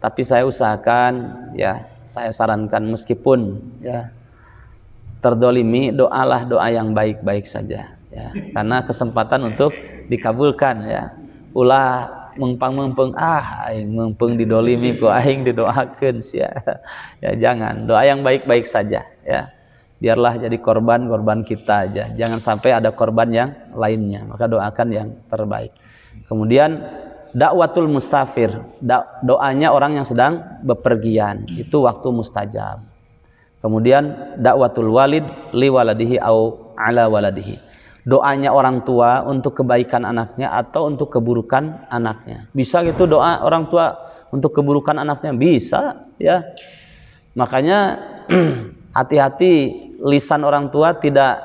Tapi saya usahakan, ya, saya sarankan meskipun ya terdolimi, doalah doa yang baik-baik saja. Ya, karena kesempatan untuk dikabulkan ya. Ulah mengpang-mempeng ah aing mempeng didolimi ku aing didoakeun sia. Ya jangan, doa yang baik-baik saja ya. Biarlah jadi korban-korban kita aja. Jangan sampai ada korban yang lainnya. Maka doakan yang terbaik. Kemudian dakwatul mustafir, doanya orang yang sedang bepergian. Itu waktu mustajab. Kemudian dakwatul walid liwaladihi au ala waladihi doanya orang tua untuk kebaikan anaknya atau untuk keburukan anaknya. Bisa gitu doa orang tua untuk keburukan anaknya bisa ya. Makanya [CLEARS THROAT] hati-hati lisan orang tua tidak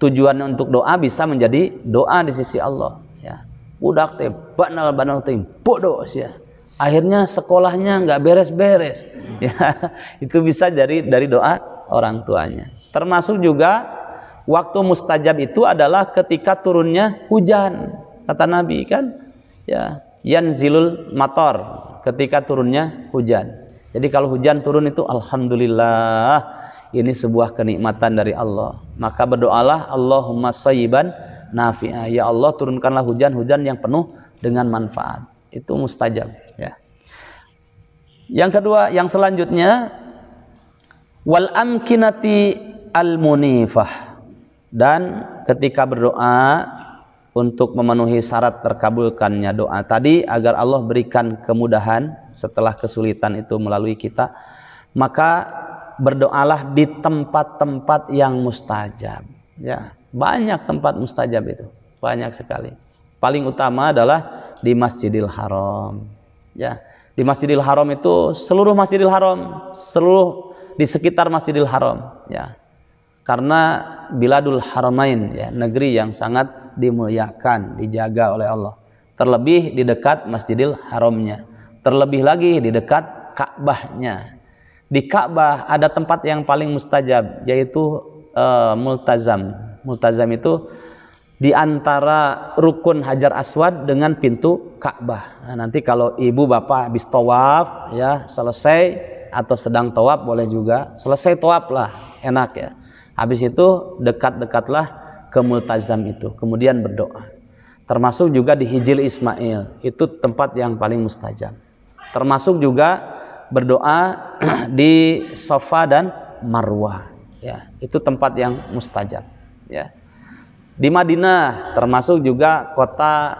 tujuannya untuk doa bisa menjadi doa di sisi Allah ya. Budak teh banal banal teh bodoh ya. Akhirnya sekolahnya nggak beres-beres. [LAUGHS] Ya, itu bisa dari dari doa orang tuanya. Termasuk juga waktu mustajab itu adalah ketika turunnya hujan kata Nabi kan ya yan zilul mator ketika turunnya hujan jadi kalau hujan turun itu alhamdulillah ini sebuah kenikmatan dari Allah maka berdoalah Allahumma sayiban nafi'ah ya Allah turunkanlah hujan-hujan yang penuh dengan manfaat itu mustajab ya yang kedua yang selanjutnya wal amkinati al munifah dan ketika berdoa untuk memenuhi syarat terkabulkannya doa tadi agar Allah berikan kemudahan setelah kesulitan itu melalui kita, maka berdoalah di tempat-tempat yang mustajab. Ya, banyak tempat mustajab itu, banyak sekali. Paling utama adalah di Masjidil Haram. Ya, di Masjidil Haram itu seluruh Masjidil Haram, seluruh di sekitar Masjidil Haram, ya. Karena biladul haramain ya, negeri yang sangat dimuliakan, dijaga oleh Allah. Terlebih di dekat Masjidil Haramnya. Terlebih lagi di dekat Ka'bahnya. Di Ka'bah ada tempat yang paling mustajab yaitu uh, multazam. Multazam itu di antara rukun Hajar Aswad dengan pintu Ka'bah. Nah, nanti kalau ibu bapak habis tawaf ya selesai atau sedang tawaf boleh juga. Selesai tawaf lah, enak ya. Habis itu dekat-dekatlah ke multazam itu, kemudian berdoa. Termasuk juga di Hijil Ismail, itu tempat yang paling mustajab. Termasuk juga berdoa [CLEARS THROAT] di Sofa dan Marwah. Ya, itu tempat yang mustajab. Ya. Di Madinah termasuk juga kota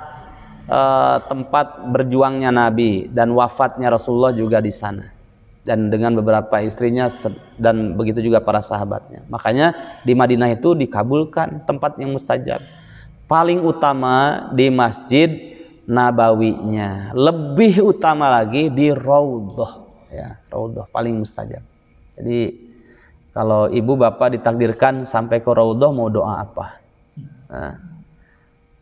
eh, tempat berjuangnya Nabi dan wafatnya Rasulullah juga di sana dan dengan beberapa istrinya dan begitu juga para sahabatnya. Makanya di Madinah itu dikabulkan tempat yang mustajab. Paling utama di Masjid Nabawinya, lebih utama lagi di Raudhah ya, Raudhah paling mustajab. Jadi kalau ibu bapak ditakdirkan sampai ke Raudhah mau doa apa? Nah,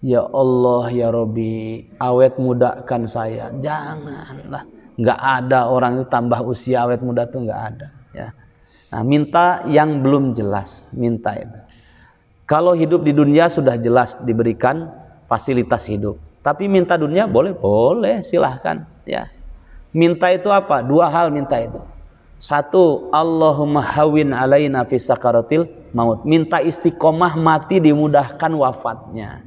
ya Allah ya Robi, awet mudakan saya. Janganlah nggak ada orang itu tambah usia awet muda tuh nggak ada ya nah minta yang belum jelas minta itu kalau hidup di dunia sudah jelas diberikan fasilitas hidup tapi minta dunia boleh boleh silahkan ya minta itu apa dua hal minta itu satu Allahumma hawin alaina fi sakaratil maut minta istiqomah mati dimudahkan wafatnya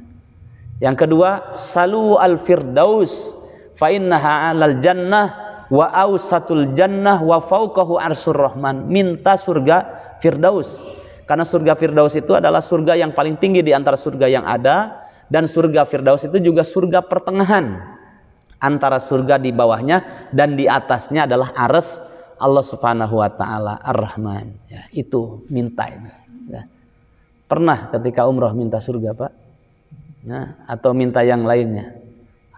yang kedua salu al firdaus fa innaha alal jannah wa ausatul jannah wa fauqahu arsur rahman minta surga firdaus karena surga firdaus itu adalah surga yang paling tinggi di antara surga yang ada dan surga firdaus itu juga surga pertengahan antara surga di bawahnya dan di atasnya adalah ares Allah Subhanahu wa taala Ar-Rahman ya, itu minta itu ya. pernah ketika umroh minta surga Pak nah, atau minta yang lainnya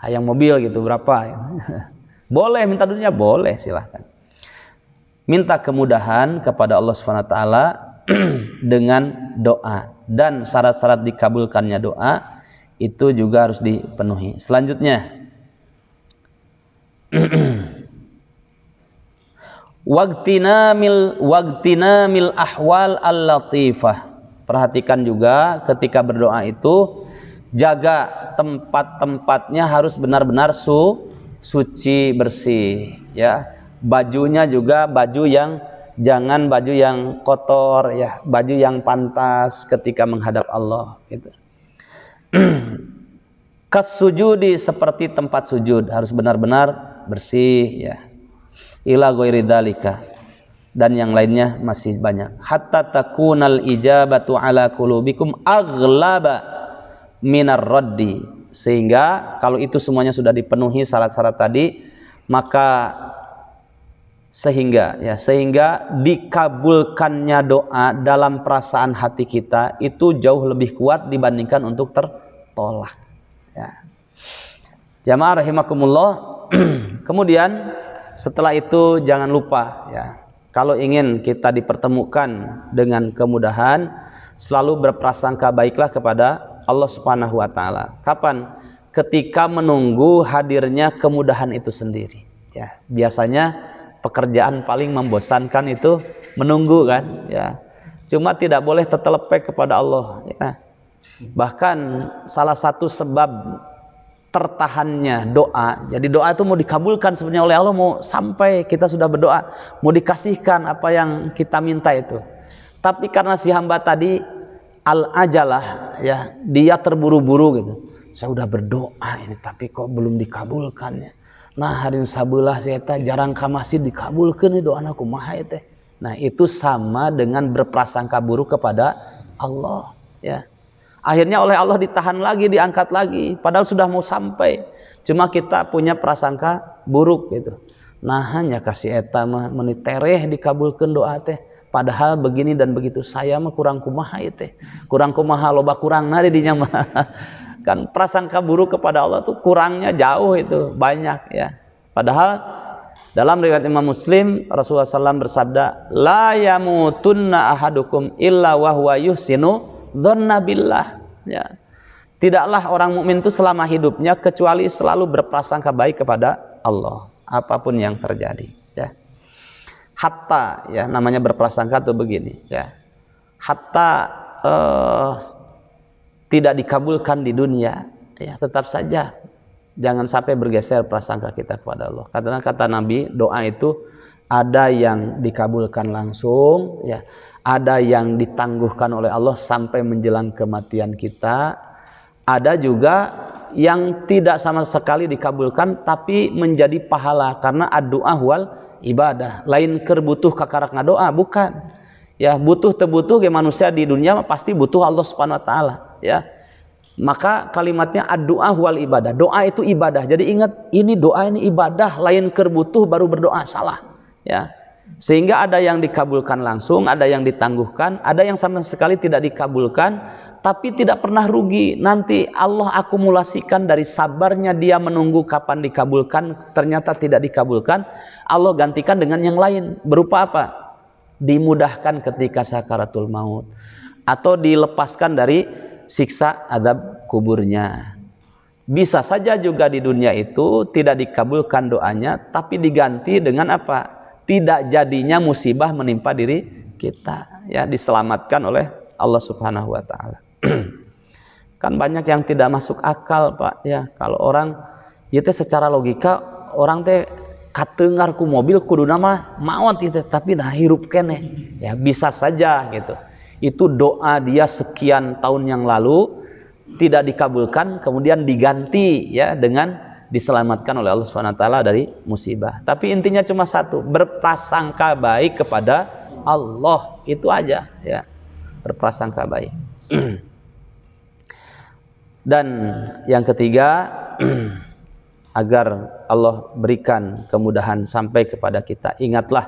yang mobil gitu berapa [LAUGHS] Boleh minta dunia, boleh silahkan. Minta kemudahan kepada Allah Subhanahu wa taala [CLEARS THROAT] dengan doa dan syarat-syarat dikabulkannya doa itu juga harus dipenuhi. Selanjutnya [CLEARS THROAT] waktina mil waktina mil ahwal al-latifah. Perhatikan juga ketika berdoa itu jaga tempat-tempatnya harus benar-benar su suci bersih ya bajunya juga baju yang jangan baju yang kotor ya baju yang pantas ketika menghadap Allah gitu [CLEARS THROAT] kesujudi seperti tempat sujud harus benar-benar bersih ya ila goiridalika dan yang lainnya masih banyak hatta takunal ijabatu ala qulubikum aghlaba minar raddi sehingga kalau itu semuanya sudah dipenuhi syarat-syarat tadi, maka sehingga ya sehingga dikabulkannya doa dalam perasaan hati kita itu jauh lebih kuat dibandingkan untuk tertolak ya. Jamaah rahimakumullah [CLEARS THROAT] kemudian setelah itu jangan lupa ya kalau ingin kita dipertemukan dengan kemudahan selalu berprasangka baiklah kepada Allah Subhanahu wa taala. Kapan? Ketika menunggu hadirnya kemudahan itu sendiri, ya. Biasanya pekerjaan paling membosankan itu menunggu kan, ya. Cuma tidak boleh tetelepek kepada Allah, ya. Bahkan salah satu sebab tertahannya doa. Jadi doa itu mau dikabulkan sebenarnya oleh Allah mau sampai kita sudah berdoa, mau dikasihkan apa yang kita minta itu. Tapi karena si hamba tadi al ajalah ya dia terburu-buru gitu saya udah berdoa ini tapi kok belum dikabulkan ya nah hari sabulah saya tak jarang ke masjid dikabulkan doa anakku maha teh nah itu sama dengan berprasangka buruk kepada Allah ya akhirnya oleh Allah ditahan lagi diangkat lagi padahal sudah mau sampai cuma kita punya prasangka buruk gitu nah hanya kasih eta mah menitereh dikabulkan doa teh padahal begini dan begitu saya mah kurang kumaha ya teh kurang kumaha loba kurang nari dinya mah [LAUGHS] kan prasangka buruk kepada Allah tuh kurangnya jauh itu banyak ya padahal dalam riwayat Imam Muslim Rasulullah SAW bersabda la yamutunna ahadukum illa wa huwa yuhsinu ya tidaklah orang mukmin itu selama hidupnya kecuali selalu berprasangka baik kepada Allah apapun yang terjadi hatta ya namanya berprasangka tuh begini ya hatta eh, tidak dikabulkan di dunia ya tetap saja jangan sampai bergeser prasangka kita kepada Allah karena kata Nabi doa itu ada yang dikabulkan langsung ya ada yang ditangguhkan oleh Allah sampai menjelang kematian kita ada juga yang tidak sama sekali dikabulkan tapi menjadi pahala karena doa wal ibadah lain kerbutuh butuh kakarak ngadoa bukan ya butuh tebutuh ke manusia di dunia pasti butuh Allah subhanahu wa ta'ala ya maka kalimatnya doa wal ibadah doa itu ibadah jadi ingat ini doa ini ibadah lain ker baru berdoa salah ya sehingga ada yang dikabulkan langsung ada yang ditangguhkan ada yang sama sekali tidak dikabulkan tapi tidak pernah rugi. Nanti Allah akumulasikan dari sabarnya dia menunggu kapan dikabulkan, ternyata tidak dikabulkan. Allah gantikan dengan yang lain. Berupa apa? Dimudahkan ketika sakaratul maut atau dilepaskan dari siksa adab kuburnya. Bisa saja juga di dunia itu tidak dikabulkan doanya, tapi diganti dengan apa? Tidak jadinya musibah menimpa diri kita, ya diselamatkan oleh Allah Subhanahu wa taala. [CLEARS THROAT] kan banyak yang tidak masuk akal pak ya kalau orang itu ya secara logika orang teh katengar ku mobil kudu nama mawat itu tapi nah hirup kene ya bisa saja gitu itu doa dia sekian tahun yang lalu tidak dikabulkan kemudian diganti ya dengan diselamatkan oleh Allah Subhanahu taala dari musibah. Tapi intinya cuma satu, berprasangka baik kepada Allah. Itu aja ya. Berprasangka baik. [CLEARS THROAT] Dan yang ketiga [CLEARS THROAT] agar Allah berikan kemudahan sampai kepada kita. Ingatlah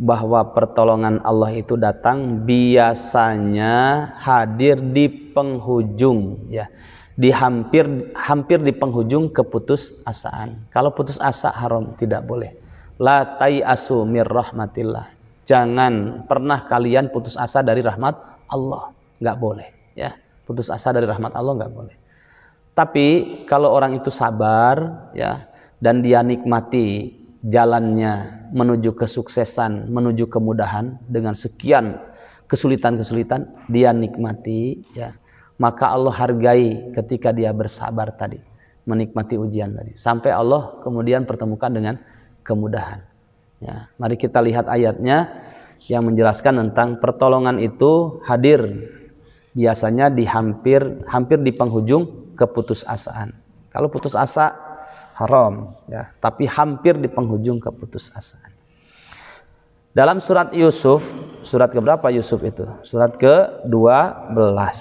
bahwa pertolongan Allah itu datang biasanya hadir di penghujung ya. Di hampir hampir di penghujung keputus asaan. Kalau putus asa haram tidak boleh. La asu mir rahmatillah. Jangan pernah kalian putus asa dari rahmat Allah. Nggak boleh ya putus asa dari rahmat Allah nggak boleh. Tapi kalau orang itu sabar ya dan dia nikmati jalannya menuju kesuksesan, menuju kemudahan dengan sekian kesulitan-kesulitan dia nikmati ya. Maka Allah hargai ketika dia bersabar tadi, menikmati ujian tadi sampai Allah kemudian pertemukan dengan kemudahan. Ya, mari kita lihat ayatnya yang menjelaskan tentang pertolongan itu hadir biasanya di hampir hampir di penghujung keputusasaan. Kalau putus asa haram ya, tapi hampir di penghujung keputusasaan. Dalam surat Yusuf, surat ke berapa Yusuf itu? Surat ke-12.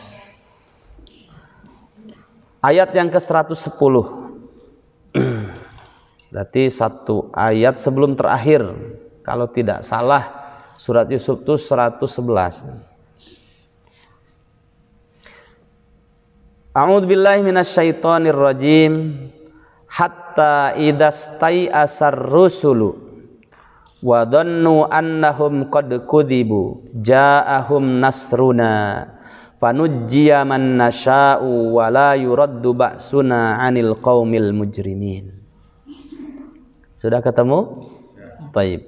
Ayat yang ke-110. [CLEARS THROAT] Berarti satu ayat sebelum terakhir. Kalau tidak salah, surat Yusuf itu 111. A'udzu billahi minasyaitonir rajim. Hatta idastai asar rusulu wa dhannu annahum qad kudibu ja'ahum nasruna fanujjiya man nasha'u wa la yuraddu ba'suna 'anil qaumil mujrimin. Sudah ketemu? Taib.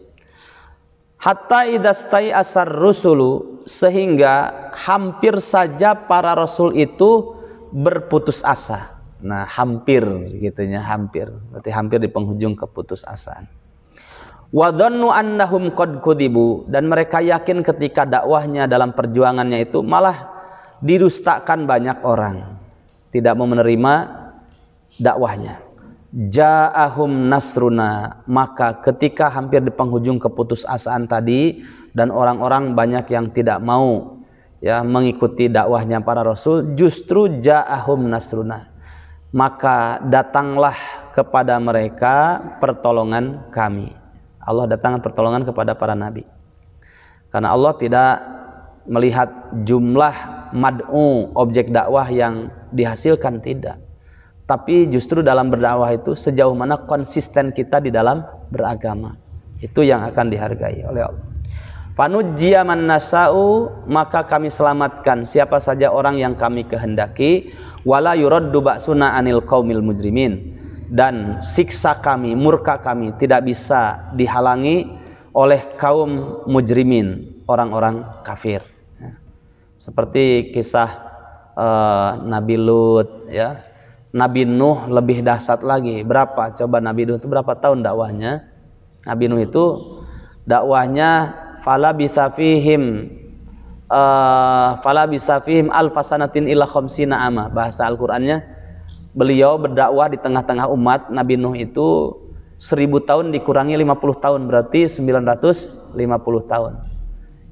Hatta idastai asar rusulu sehingga hampir saja para rasul itu berputus asa. Nah, hampir gitu ya, hampir. Berarti hampir di penghujung asaan. Wa dhannu annahum qad kudibu dan mereka yakin ketika dakwahnya dalam perjuangannya itu malah didustakan banyak orang. Tidak mau menerima dakwahnya. Ja'ahum nasruna maka ketika hampir di penghujung keputus asaan tadi dan orang-orang banyak yang tidak mau ya mengikuti dakwahnya para rasul justru ja'ahum nasruna maka datanglah kepada mereka pertolongan kami Allah datang pertolongan kepada para nabi karena Allah tidak melihat jumlah mad'u objek dakwah yang dihasilkan tidak tapi justru dalam berdakwah itu sejauh mana konsisten kita di dalam beragama itu yang akan dihargai oleh Allah Panujia man nasau maka kami selamatkan siapa saja orang yang kami kehendaki wala yuraddu ba'suna anil qaumil mujrimin dan siksa kami murka kami tidak bisa dihalangi oleh kaum mujrimin orang-orang kafir ya. seperti kisah uh, Nabi Lut ya Nabi Nuh lebih dahsyat lagi berapa coba Nabi Nuh itu berapa tahun dakwahnya Nabi Nuh itu dakwahnya fala bisafihim uh, eh, fala bisafihim alfasanatin ila khamsina ama bahasa Al-Qur'annya beliau berdakwah di tengah-tengah umat Nabi Nuh itu 1000 tahun dikurangi 50 tahun berarti 950 tahun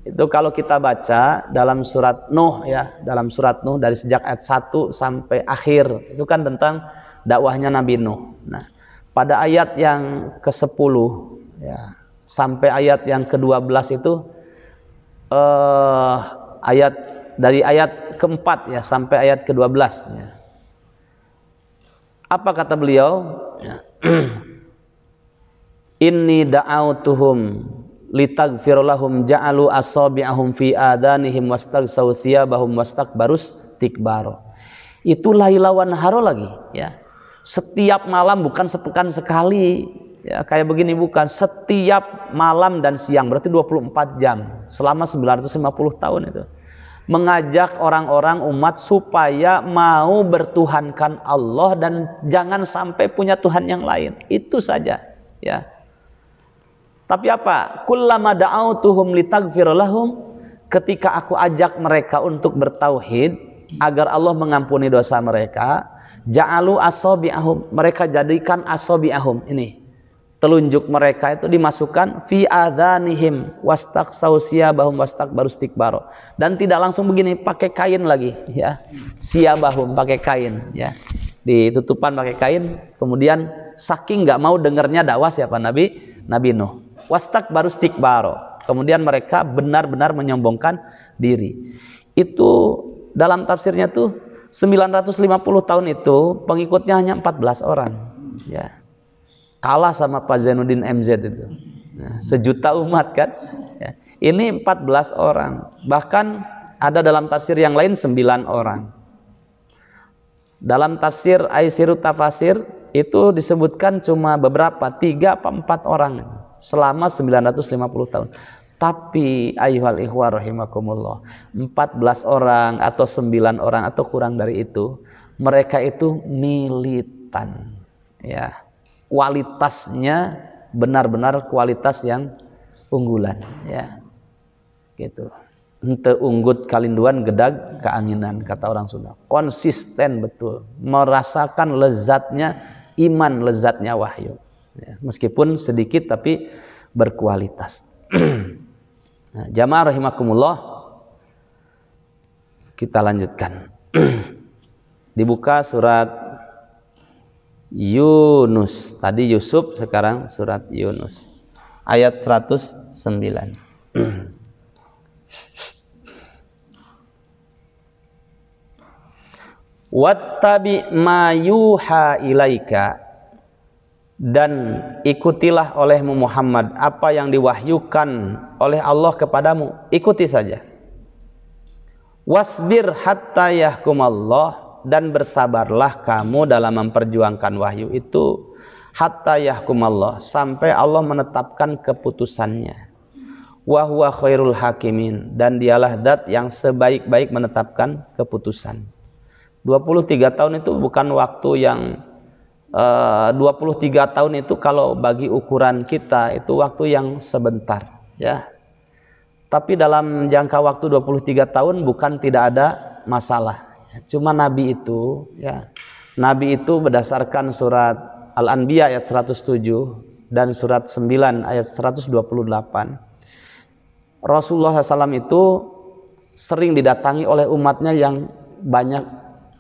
itu kalau kita baca dalam surat Nuh ya dalam surat Nuh dari sejak ayat 1 sampai akhir itu kan tentang dakwahnya Nabi Nuh nah pada ayat yang ke-10 ya sampai ayat yang ke-12 itu eh, ayat dari ayat keempat ya sampai ayat ke-12 ya. Apa kata beliau? Ya. [CLEARS THROAT] Inni da'autuhum litaghfir lahum ja'alu asabi'ahum fi adanihim bahum thiyabahum wastakbarus tikbaro. Itu lailawan haro lagi ya. Setiap malam bukan sepekan sekali ya kayak begini bukan setiap malam dan siang berarti 24 jam selama 950 tahun itu mengajak orang-orang umat supaya mau bertuhankan Allah dan jangan sampai punya Tuhan yang lain itu saja ya tapi apa kullama da'autuhum litaghfir lahum ketika aku ajak mereka untuk bertauhid agar Allah mengampuni dosa mereka ja'alu asabi'ahum mereka jadikan asabi'ahum ini telunjuk mereka itu dimasukkan fi adhanihim wastaq bahum wastaq baru stikbaro dan tidak langsung begini pakai kain lagi ya bahum pakai kain ya ditutupan pakai kain kemudian saking nggak mau dengernya dakwah siapa nabi nabi nuh wastaq baru stikbaro kemudian mereka benar-benar menyombongkan diri itu dalam tafsirnya tuh 950 tahun itu pengikutnya hanya 14 orang ya kalah sama Pak Zainuddin MZ itu ya, sejuta umat kan ya, ini ini 14 orang bahkan ada dalam tafsir yang lain 9 orang dalam tafsir Aisyiru Tafasir itu disebutkan cuma beberapa tiga atau empat orang selama 950 tahun tapi ayuhal ikhwar rahimakumullah 14 orang atau 9 orang atau kurang dari itu mereka itu militan ya kualitasnya benar-benar kualitas yang unggulan ya gitu ente unggut kalinduan gedag keanginan kata orang Sunda konsisten betul merasakan lezatnya iman lezatnya wahyu ya, meskipun sedikit tapi berkualitas [CLEARS THROAT] nah, jamaah rahimakumullah kita lanjutkan [CLEARS THROAT] dibuka surat Yunus. Tadi Yusuf, sekarang surat Yunus. Ayat 109. [CLEARS THROAT] Wattabi ma yuha ilaika dan ikutilah olehmu Muhammad apa yang diwahyukan oleh Allah kepadamu ikuti saja wasbir hatta yahkum Allah dan bersabarlah kamu dalam memperjuangkan wahyu itu hatta yahkum Allah sampai Allah menetapkan keputusannya wa huwa khairul hakimin dan dialah dat yang sebaik-baik menetapkan keputusan 23 tahun itu bukan waktu yang eh, uh, 23 tahun itu kalau bagi ukuran kita itu waktu yang sebentar ya tapi dalam jangka waktu 23 tahun bukan tidak ada masalah Cuma nabi itu ya. Nabi itu berdasarkan surat Al-Anbiya ayat 107 dan surat 9 ayat 128. Rasulullah SAW itu sering didatangi oleh umatnya yang banyak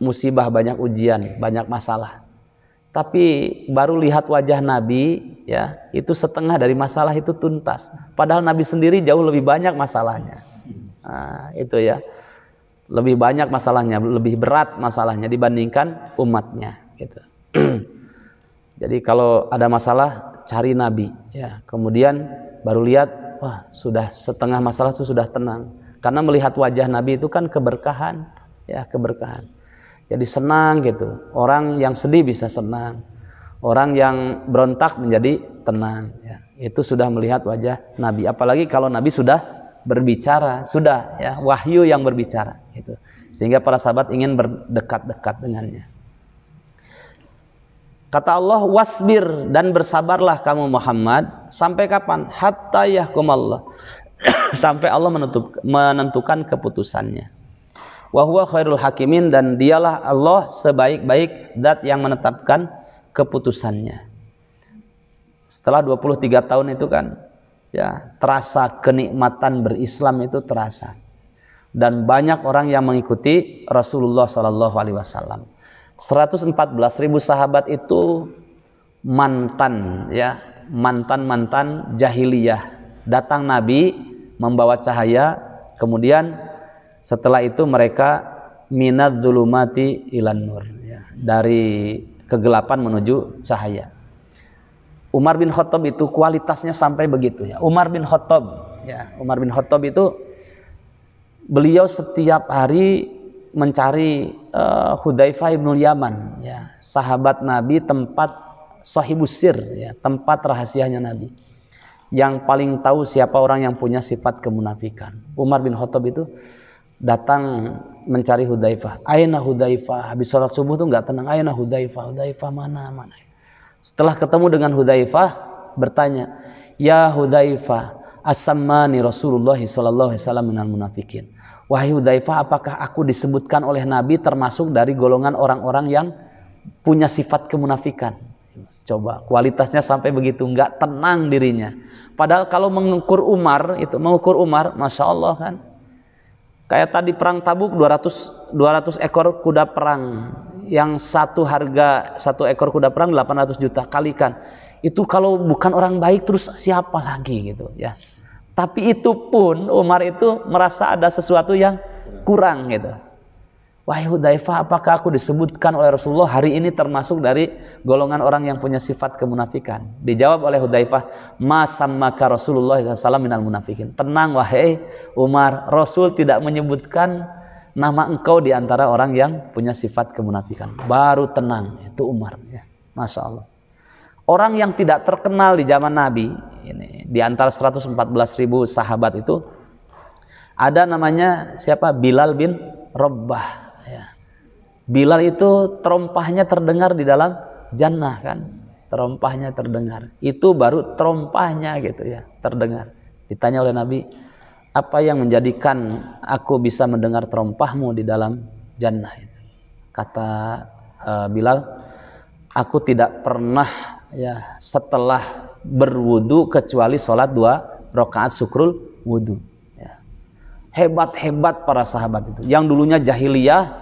musibah, banyak ujian, banyak masalah. Tapi baru lihat wajah Nabi, ya itu setengah dari masalah itu tuntas. Padahal Nabi sendiri jauh lebih banyak masalahnya. Nah, itu ya lebih banyak masalahnya, lebih berat masalahnya dibandingkan umatnya gitu. [CLEARS THROAT] Jadi kalau ada masalah cari nabi ya. Kemudian baru lihat wah sudah setengah masalah itu sudah tenang. Karena melihat wajah nabi itu kan keberkahan ya, keberkahan. Jadi senang gitu. Orang yang sedih bisa senang. Orang yang berontak menjadi tenang ya. Itu sudah melihat wajah nabi apalagi kalau nabi sudah berbicara sudah ya wahyu yang berbicara gitu sehingga para sahabat ingin berdekat-dekat dengannya kata Allah wasbir dan bersabarlah kamu Muhammad sampai kapan hatta yahkumallah [COUGHS] sampai Allah menutup, menentukan keputusannya wa khairul hakimin dan dialah Allah sebaik-baik zat yang menetapkan keputusannya setelah 23 tahun itu kan Ya, terasa kenikmatan berislam itu terasa. Dan banyak orang yang mengikuti Rasulullah Shallallahu Alaihi Wasallam. 114 ribu sahabat itu mantan, ya mantan mantan jahiliyah. Datang Nabi membawa cahaya, kemudian setelah itu mereka minat zulumati ilan nur ya. dari kegelapan menuju cahaya Umar bin Khattab itu kualitasnya sampai begitu ya. Umar bin Khattab ya, Umar bin Khattab itu beliau setiap hari mencari uh, Hudzaifah bin Yaman ya, sahabat Nabi tempat sahibus sir ya, tempat rahasianya Nabi. Yang paling tahu siapa orang yang punya sifat kemunafikan. Umar bin Khattab itu datang mencari Hudzaifah. Aina Hudzaifah? Habis sholat subuh tuh nggak tenang. Aina Hudzaifah? Hudzaifah mana? Mana? Setelah ketemu dengan Hudzaifah bertanya, "Ya Hudzaifah, asammani Rasulullah sallallahu alaihi wasallam minal munafikin." Wahai Hudzaifah, apakah aku disebutkan oleh Nabi termasuk dari golongan orang-orang yang punya sifat kemunafikan? Coba kualitasnya sampai begitu enggak tenang dirinya. Padahal kalau mengukur Umar itu mengukur Umar, masya Allah kan. Kayak tadi perang Tabuk 200 200 ekor kuda perang yang satu harga satu ekor kuda perang 800 juta kalikan itu kalau bukan orang baik terus siapa lagi gitu ya tapi itu pun Umar itu merasa ada sesuatu yang kurang gitu wahai Hudaifah apakah aku disebutkan oleh Rasulullah hari ini termasuk dari golongan orang yang punya sifat kemunafikan dijawab oleh Hudaifah masam maka Rasulullah SAW minal munafikin tenang wahai Umar Rasul tidak menyebutkan nama engkau di antara orang yang punya sifat kemunafikan. Baru tenang itu Umar ya. Masya Allah. Orang yang tidak terkenal di zaman Nabi ini di antara 114 ribu sahabat itu ada namanya siapa Bilal bin Rabbah ya. Bilal itu terompahnya terdengar di dalam jannah kan terompahnya terdengar itu baru terompahnya gitu ya terdengar ditanya oleh Nabi apa yang menjadikan aku bisa mendengar terompahmu di dalam jannah kata uh, Bilal aku tidak pernah ya setelah berwudu kecuali sholat dua rakaat syukrul wudu ya. hebat hebat para sahabat itu yang dulunya jahiliyah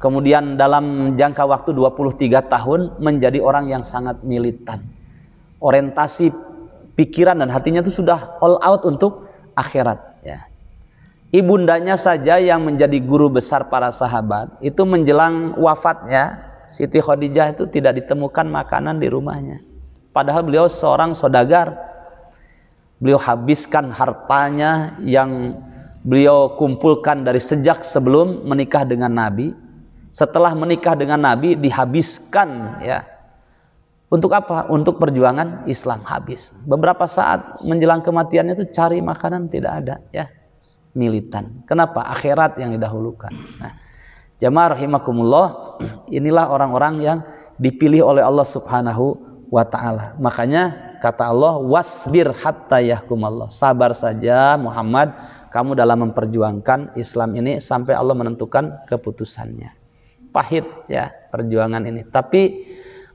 kemudian dalam jangka waktu 23 tahun menjadi orang yang sangat militan orientasi pikiran dan hatinya itu sudah all out untuk akhirat ibundanya saja yang menjadi guru besar para sahabat itu menjelang wafatnya Siti Khadijah itu tidak ditemukan makanan di rumahnya padahal beliau seorang sodagar beliau habiskan hartanya yang beliau kumpulkan dari sejak sebelum menikah dengan Nabi setelah menikah dengan Nabi dihabiskan ya untuk apa? Untuk perjuangan Islam habis. Beberapa saat menjelang kematiannya itu cari makanan tidak ada ya militan. Kenapa? Akhirat yang didahulukan. Nah, jamaah rahimakumullah, inilah orang-orang yang dipilih oleh Allah Subhanahu wa taala. Makanya kata Allah, "Wasbir hatta yahkum Allah." Sabar saja Muhammad, kamu dalam memperjuangkan Islam ini sampai Allah menentukan keputusannya. Pahit ya perjuangan ini, tapi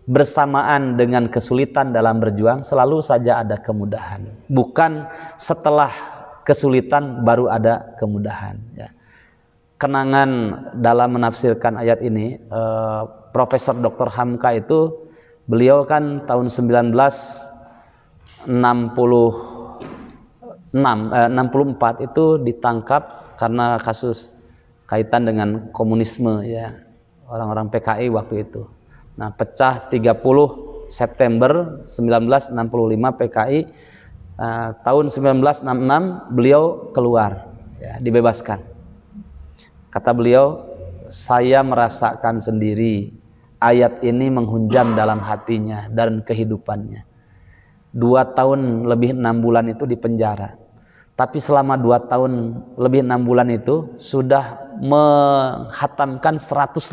bersamaan dengan kesulitan dalam berjuang selalu saja ada kemudahan. Bukan setelah kesulitan baru ada kemudahan ya. Kenangan dalam menafsirkan ayat ini eh, Profesor Dr. Hamka itu beliau kan tahun 1966 eh, 64 itu ditangkap karena kasus kaitan dengan komunisme ya orang-orang PKI waktu itu. Nah, pecah 30 September 1965 PKI uh, tahun 1966 beliau keluar ya, dibebaskan kata beliau saya merasakan sendiri ayat ini menghunjam dalam hatinya dan kehidupannya dua tahun lebih enam bulan itu di penjara tapi selama dua tahun lebih enam bulan itu sudah menghatamkan 150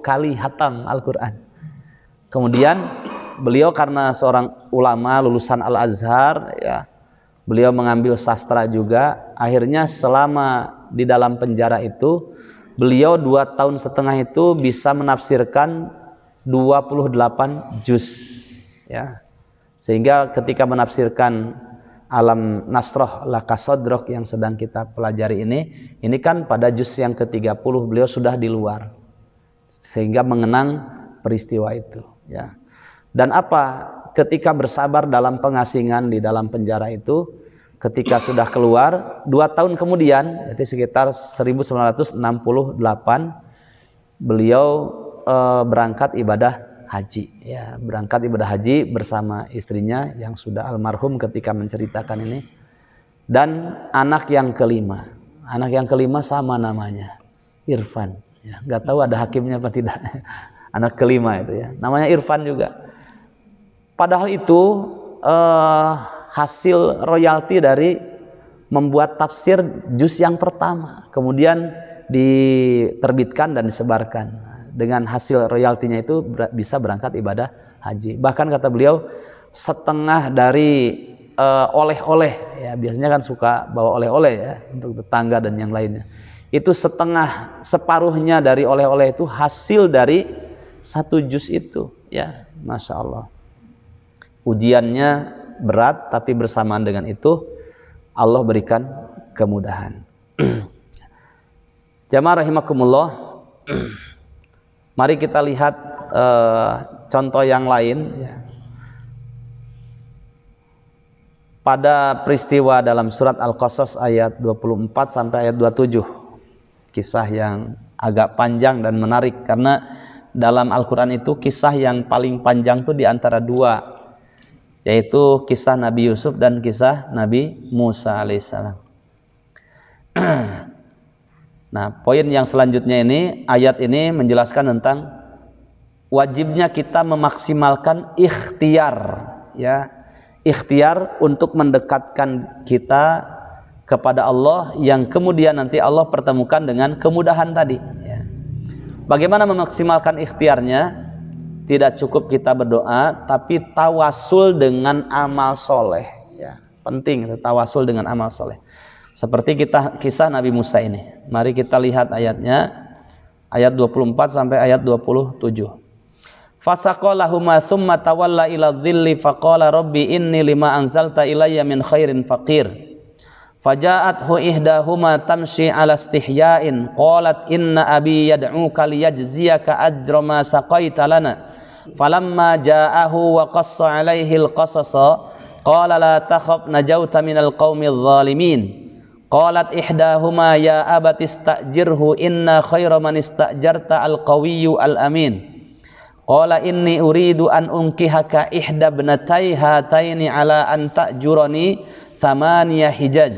kali hatam Al-Quran kemudian beliau karena seorang ulama lulusan Al Azhar ya beliau mengambil sastra juga akhirnya selama di dalam penjara itu beliau dua tahun setengah itu bisa menafsirkan 28 juz ya sehingga ketika menafsirkan alam nasroh laka yang sedang kita pelajari ini ini kan pada juz yang ke-30 beliau sudah di luar sehingga mengenang peristiwa itu ya dan apa ketika bersabar dalam pengasingan di dalam penjara itu ketika sudah keluar dua tahun kemudian itu sekitar 1968 beliau e, berangkat ibadah haji ya berangkat ibadah haji bersama istrinya yang sudah almarhum ketika menceritakan ini dan anak yang kelima anak yang kelima sama namanya Irfan ya nggak tahu ada hakimnya apa tidak [LAUGHS] anak kelima itu ya namanya Irfan juga Padahal itu eh, hasil royalti dari membuat tafsir jus yang pertama, kemudian diterbitkan dan disebarkan. Dengan hasil royaltinya itu bisa berangkat ibadah haji. Bahkan kata beliau setengah dari eh, oleh-oleh ya biasanya kan suka bawa oleh-oleh ya untuk tetangga dan yang lainnya. Itu setengah separuhnya dari oleh-oleh itu hasil dari satu jus itu ya, masya Allah ujiannya berat tapi bersamaan dengan itu Allah berikan kemudahan. [CLEARS THROAT] Jamaah rahimakumullah, [CLEARS THROAT] mari kita lihat uh, contoh yang lain ya. Pada peristiwa dalam surat Al-Qasas ayat 24 sampai ayat 27. Kisah yang agak panjang dan menarik karena dalam Al-Qur'an itu kisah yang paling panjang tuh di antara dua yaitu kisah Nabi Yusuf dan kisah Nabi Musa alaihissalam. [CLEARS THROAT] nah, poin yang selanjutnya ini ayat ini menjelaskan tentang wajibnya kita memaksimalkan ikhtiar ya, ikhtiar untuk mendekatkan kita kepada Allah yang kemudian nanti Allah pertemukan dengan kemudahan tadi ya. Bagaimana memaksimalkan ikhtiarnya? tidak cukup kita berdoa tapi tawasul dengan amal soleh ya penting tawasul dengan amal soleh seperti kita kisah Nabi Musa ini mari kita lihat ayatnya ayat 24 sampai ayat 27 Fasaqalahuma thumma tawalla ila dhilli faqala rabbi inni lima anzalta ilayya min khairin faqir hu ihdahuma tamshi ala istihya'in qalat inna abi yad'uka liyajziyaka ajra ma saqaita lana falamma ja'ahu wa qassa alaihi al-qasasa qala la takhaf najauta al-qaumi adh-dhalimin qalat ihdahuma ya abati istajirhu inna khayra man istajarta al-qawiyyu al-amin Qala inni uridu an unkihaka ihda bnatai hataini ala an ta'jurani thamaniya hijaj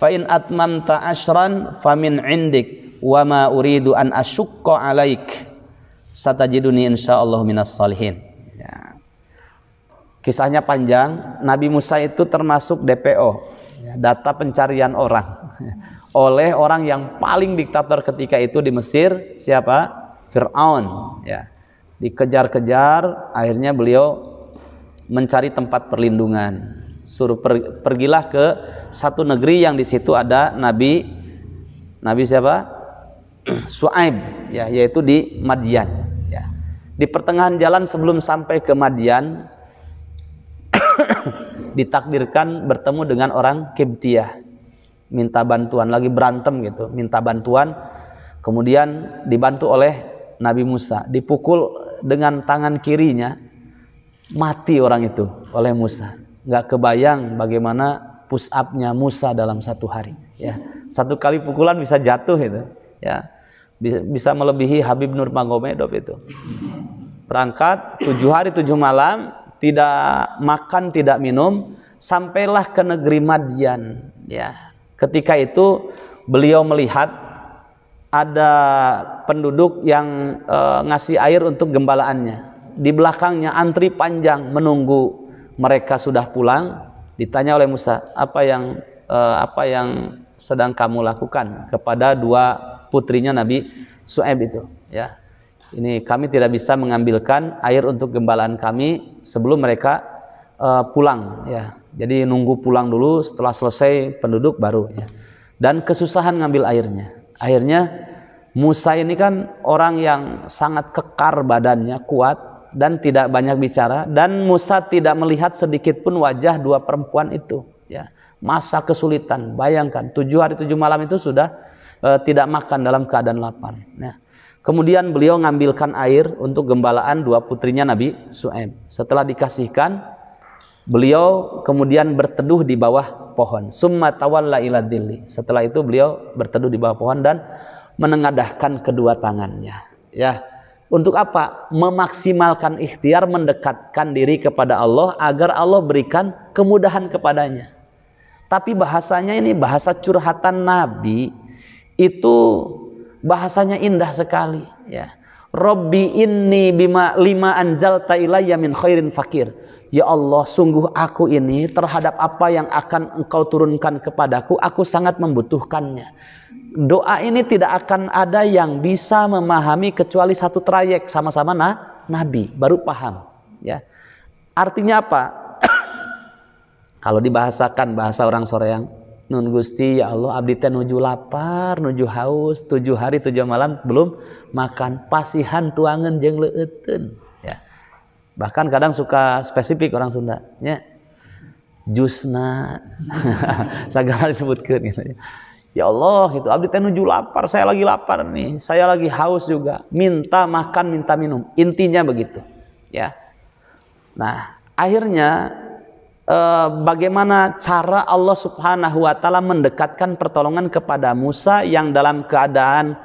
fa in atmamta ashran famin indik wa ma uridu an asyukka alaik satajiduni insyaallah minas salihin ya. kisahnya panjang Nabi Musa itu termasuk DPO ya, data pencarian orang [LAUGHS] oleh orang yang paling diktator ketika itu di Mesir siapa Fir'aun ya dikejar-kejar akhirnya beliau mencari tempat perlindungan suruh per, pergilah ke satu negeri yang di situ ada nabi nabi siapa [CLEARS THROAT] Suaib ya yaitu di Madian di pertengahan jalan sebelum sampai ke Madian, [COUGHS] ditakdirkan bertemu dengan orang Kibtiah. Minta bantuan, lagi berantem gitu, minta bantuan. Kemudian dibantu oleh Nabi Musa, dipukul dengan tangan kirinya, mati orang itu oleh Musa. Nggak kebayang bagaimana push upnya Musa dalam satu hari. Ya, satu kali pukulan bisa jatuh itu. Ya, bisa melebihi Habib Nur Magomedov itu berangkat tujuh hari tujuh malam tidak makan tidak minum sampailah ke negeri Madian ya ketika itu beliau melihat ada penduduk yang e, ngasih air untuk gembalaannya di belakangnya antri panjang menunggu mereka sudah pulang ditanya oleh Musa apa yang e, apa yang sedang kamu lakukan kepada dua putrinya Nabi Su'eb itu ya. Ini kami tidak bisa mengambilkan air untuk gembalaan kami sebelum mereka uh, pulang ya. Jadi nunggu pulang dulu setelah selesai penduduk baru ya. Dan kesusahan ngambil airnya. akhirnya Musa ini kan orang yang sangat kekar badannya, kuat dan tidak banyak bicara dan Musa tidak melihat sedikit pun wajah dua perempuan itu ya. Masa kesulitan, bayangkan tujuh hari tujuh malam itu sudah e, tidak makan dalam keadaan lapar. Nah, kemudian beliau ngambilkan air untuk gembalaan dua putrinya Nabi Su'aim. Setelah dikasihkan, beliau kemudian berteduh di bawah pohon. Summa tawalla ila dilli. Setelah itu beliau berteduh di bawah pohon dan menengadahkan kedua tangannya. Ya. Untuk apa? Memaksimalkan ikhtiar mendekatkan diri kepada Allah agar Allah berikan kemudahan kepadanya. Tapi bahasanya ini bahasa curhatan Nabi itu bahasanya indah sekali ya Robbi ini bima lima anjal ilayya min khairin fakir Ya Allah sungguh aku ini terhadap apa yang akan engkau turunkan kepadaku aku sangat membutuhkannya doa ini tidak akan ada yang bisa memahami kecuali satu trayek sama-sama nah, nabi baru paham ya artinya apa [COUGHS] kalau dibahasakan bahasa orang Soreang Nun Gusti ya Allah abdi teh nuju lapar, nuju haus, tujuh hari tujuh malam belum makan pasihan tuangan jeng leutun, ya. Bahkan kadang suka spesifik orang Sunda nya. Jusna segala [LAUGHS] disebutkan gitu ya. ya Allah, itu abdi teh nuju lapar, saya lagi lapar nih, saya lagi haus juga. Minta makan, minta minum. Intinya begitu. Ya. Nah, akhirnya uh, bagaimana cara Allah Subhanahu wa taala mendekatkan pertolongan kepada Musa yang dalam keadaan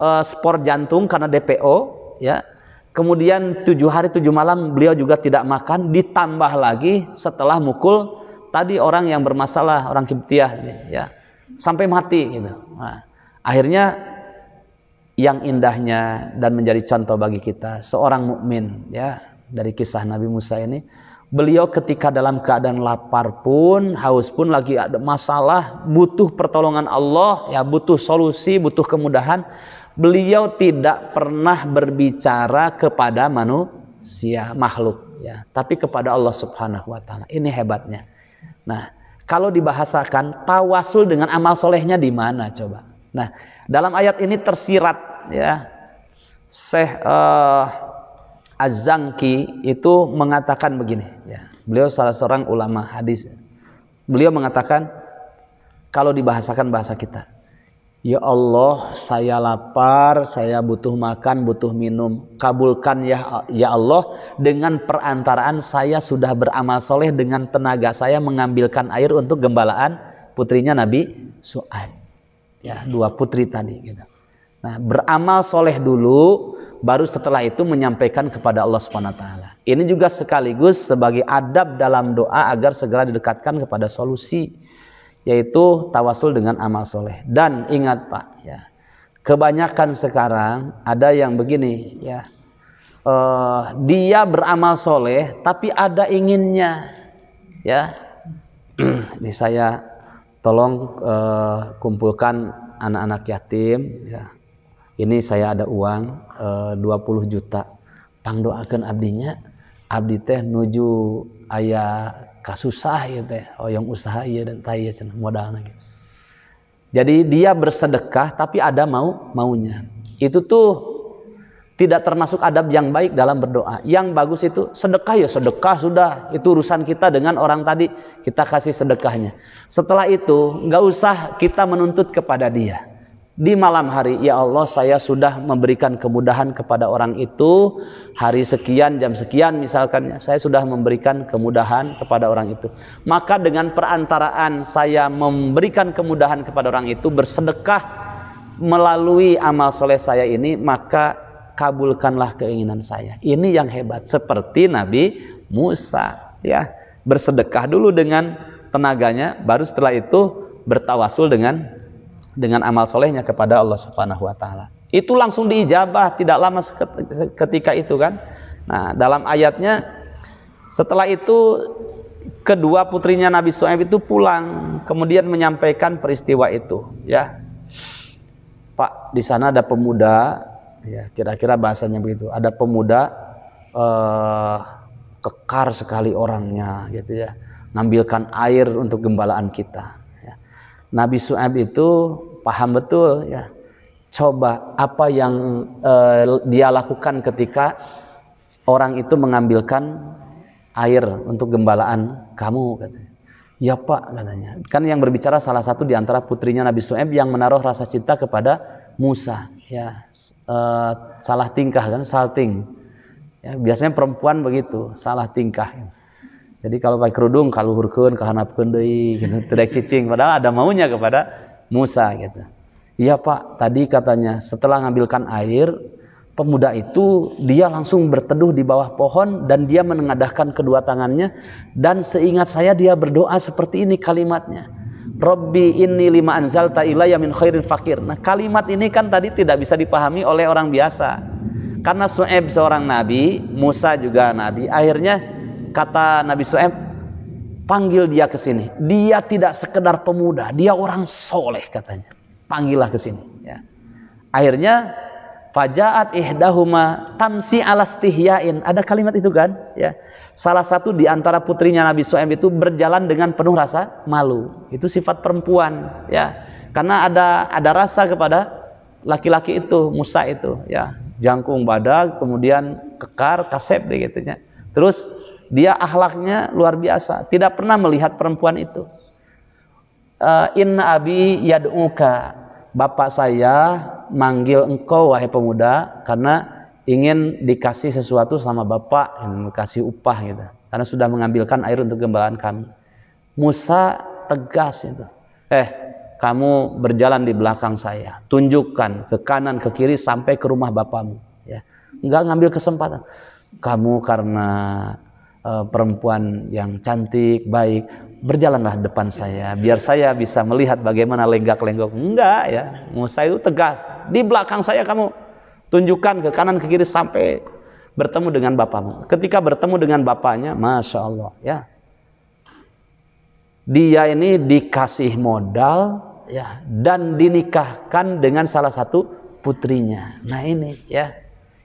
uh, spor jantung karena DPO ya. Kemudian tujuh hari tujuh malam beliau juga tidak makan ditambah lagi setelah mukul tadi orang yang bermasalah orang Kiptiah ya sampai mati gitu. Nah, akhirnya yang indahnya dan menjadi contoh bagi kita seorang mukmin ya dari kisah Nabi Musa ini Beliau ketika dalam keadaan lapar pun, haus pun lagi ada masalah, butuh pertolongan Allah, ya butuh solusi, butuh kemudahan. Beliau tidak pernah berbicara kepada manusia, makhluk, ya, tapi kepada Allah Subhanahu wa taala. Ini hebatnya. Nah, kalau dibahasakan tawasul dengan amal solehnya di mana coba? Nah, dalam ayat ini tersirat ya Syekh uh, az zangki itu mengatakan begini ya. Beliau salah seorang ulama hadis. Ya. Beliau mengatakan kalau dibahasakan bahasa kita, Ya Allah, saya lapar, saya butuh makan, butuh minum. Kabulkan ya ya Allah dengan perantaraan saya sudah beramal soleh dengan tenaga saya mengambilkan air untuk gembalaan putrinya Nabi Su'ad. Ya, dua putri tadi gitu. Nah, beramal soleh dulu baru setelah itu menyampaikan kepada Allah Subhanahu taala. Ini juga sekaligus sebagai adab dalam doa agar segera didekatkan kepada solusi yaitu tawasul dengan amal soleh. Dan ingat Pak, ya. Kebanyakan sekarang ada yang begini, ya. Uh, dia beramal soleh tapi ada inginnya, ya. [CLEARS THROAT] Ini saya tolong uh, kumpulkan anak-anak yatim, ya ini saya ada uang e, eh, 20 juta Pang doakan abdinya abdi teh nuju ayah kasusah ya teh oh yang usaha ya dan taya cina modalnya gitu. jadi dia bersedekah tapi ada mau maunya itu tuh tidak termasuk adab yang baik dalam berdoa yang bagus itu sedekah ya sedekah sudah itu urusan kita dengan orang tadi kita kasih sedekahnya setelah itu nggak usah kita menuntut kepada dia di malam hari, ya Allah, saya sudah memberikan kemudahan kepada orang itu. Hari sekian, jam sekian, misalkan, ya, saya sudah memberikan kemudahan kepada orang itu. Maka, dengan perantaraan saya memberikan kemudahan kepada orang itu, bersedekah melalui amal soleh saya ini, maka kabulkanlah keinginan saya. Ini yang hebat, seperti Nabi Musa, ya, bersedekah dulu dengan tenaganya, baru setelah itu bertawasul dengan dengan amal solehnya kepada Allah Subhanahu wa taala. Itu langsung diijabah tidak lama ketika itu kan. Nah, dalam ayatnya setelah itu kedua putrinya Nabi Suhaib itu pulang kemudian menyampaikan peristiwa itu ya. Pak, di sana ada pemuda ya kira-kira bahasanya begitu. Ada pemuda eh, kekar sekali orangnya gitu ya. Nambilkan air untuk gembalaan kita Nabi Su'ab itu paham betul ya. Coba apa yang eh, dia lakukan ketika orang itu mengambilkan air untuk gembalaan kamu katanya. Ya Pak katanya. Kan yang berbicara salah satu di antara putrinya Nabi Su'ab yang menaruh rasa cinta kepada Musa ya eh, salah tingkah kan salting. Ya, biasanya perempuan begitu, salah tingkah jadi kalau pakai kerudung kalau hurkeun kahanapkeun deui gitu tidak cicing padahal ada maunya kepada Musa gitu iya Pak tadi katanya setelah ngambilkan air pemuda itu dia langsung berteduh di bawah pohon dan dia menengadahkan kedua tangannya dan seingat saya dia berdoa seperti ini kalimatnya Robbi ini lima anzal ta'ila yamin khairin fakir nah kalimat ini kan tadi tidak bisa dipahami oleh orang biasa karena Su'eb seorang nabi, Musa juga nabi, akhirnya kata Nabi Su'aib panggil dia ke sini dia tidak sekedar pemuda dia orang soleh katanya panggillah ke sini ya. akhirnya fajaat ihdahuma tamsi alastihyain ada kalimat itu kan ya salah satu di antara putrinya Nabi Su'aib itu berjalan dengan penuh rasa malu itu sifat perempuan ya karena ada ada rasa kepada laki-laki itu Musa itu ya jangkung badak kemudian kekar kasep gitu ya terus dia ahlaknya luar biasa, tidak pernah melihat perempuan itu. Eh, inna abi yad'uka. Bapak saya manggil engkau wahai pemuda karena ingin dikasih sesuatu sama bapak, yang kasih upah gitu. Karena sudah mengambilkan air untuk gembalaan kami. Musa tegas itu. Eh, kamu berjalan di belakang saya. Tunjukkan ke kanan, ke kiri sampai ke rumah bapamu, ya. Enggak ngambil kesempatan. Kamu karena Eh, perempuan yang cantik, baik, berjalanlah depan saya biar saya bisa melihat bagaimana lenggak-lenggok. Enggak ya, Musa itu tegas. Di belakang saya kamu tunjukkan ke kanan ke kiri sampai bertemu dengan bapakmu. Ketika bertemu dengan bapaknya, Masya Allah ya. Dia ini dikasih modal ya dan dinikahkan dengan salah satu putrinya. Nah ini ya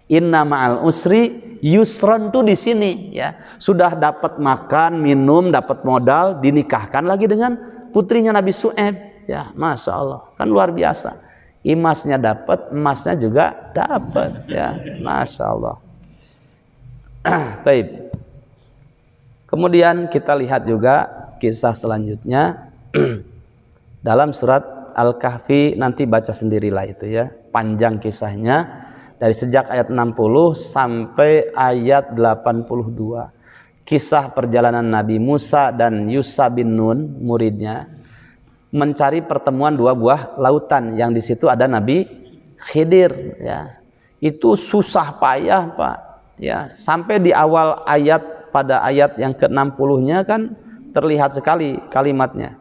Inna ma'al usri yusron tuh di sini ya. Sudah dapat makan, minum, dapat modal, dinikahkan lagi dengan putrinya Nabi Su'eb. Ya, Masya Allah. Kan luar biasa. Imasnya dapat, emasnya juga dapat. Ya, Masya Allah. [CLEARS THROAT] Taib. Kemudian kita lihat juga kisah selanjutnya [CLEARS THROAT] dalam surat Al-Kahfi nanti baca sendirilah itu ya. Panjang kisahnya dari sejak ayat 60 sampai ayat 82. Kisah perjalanan Nabi Musa dan Yusa bin Nun, muridnya, mencari pertemuan dua buah lautan yang di situ ada Nabi Khidir ya. Itu susah payah, Pak. Ya, sampai di awal ayat pada ayat yang ke-60-nya kan terlihat sekali kalimatnya.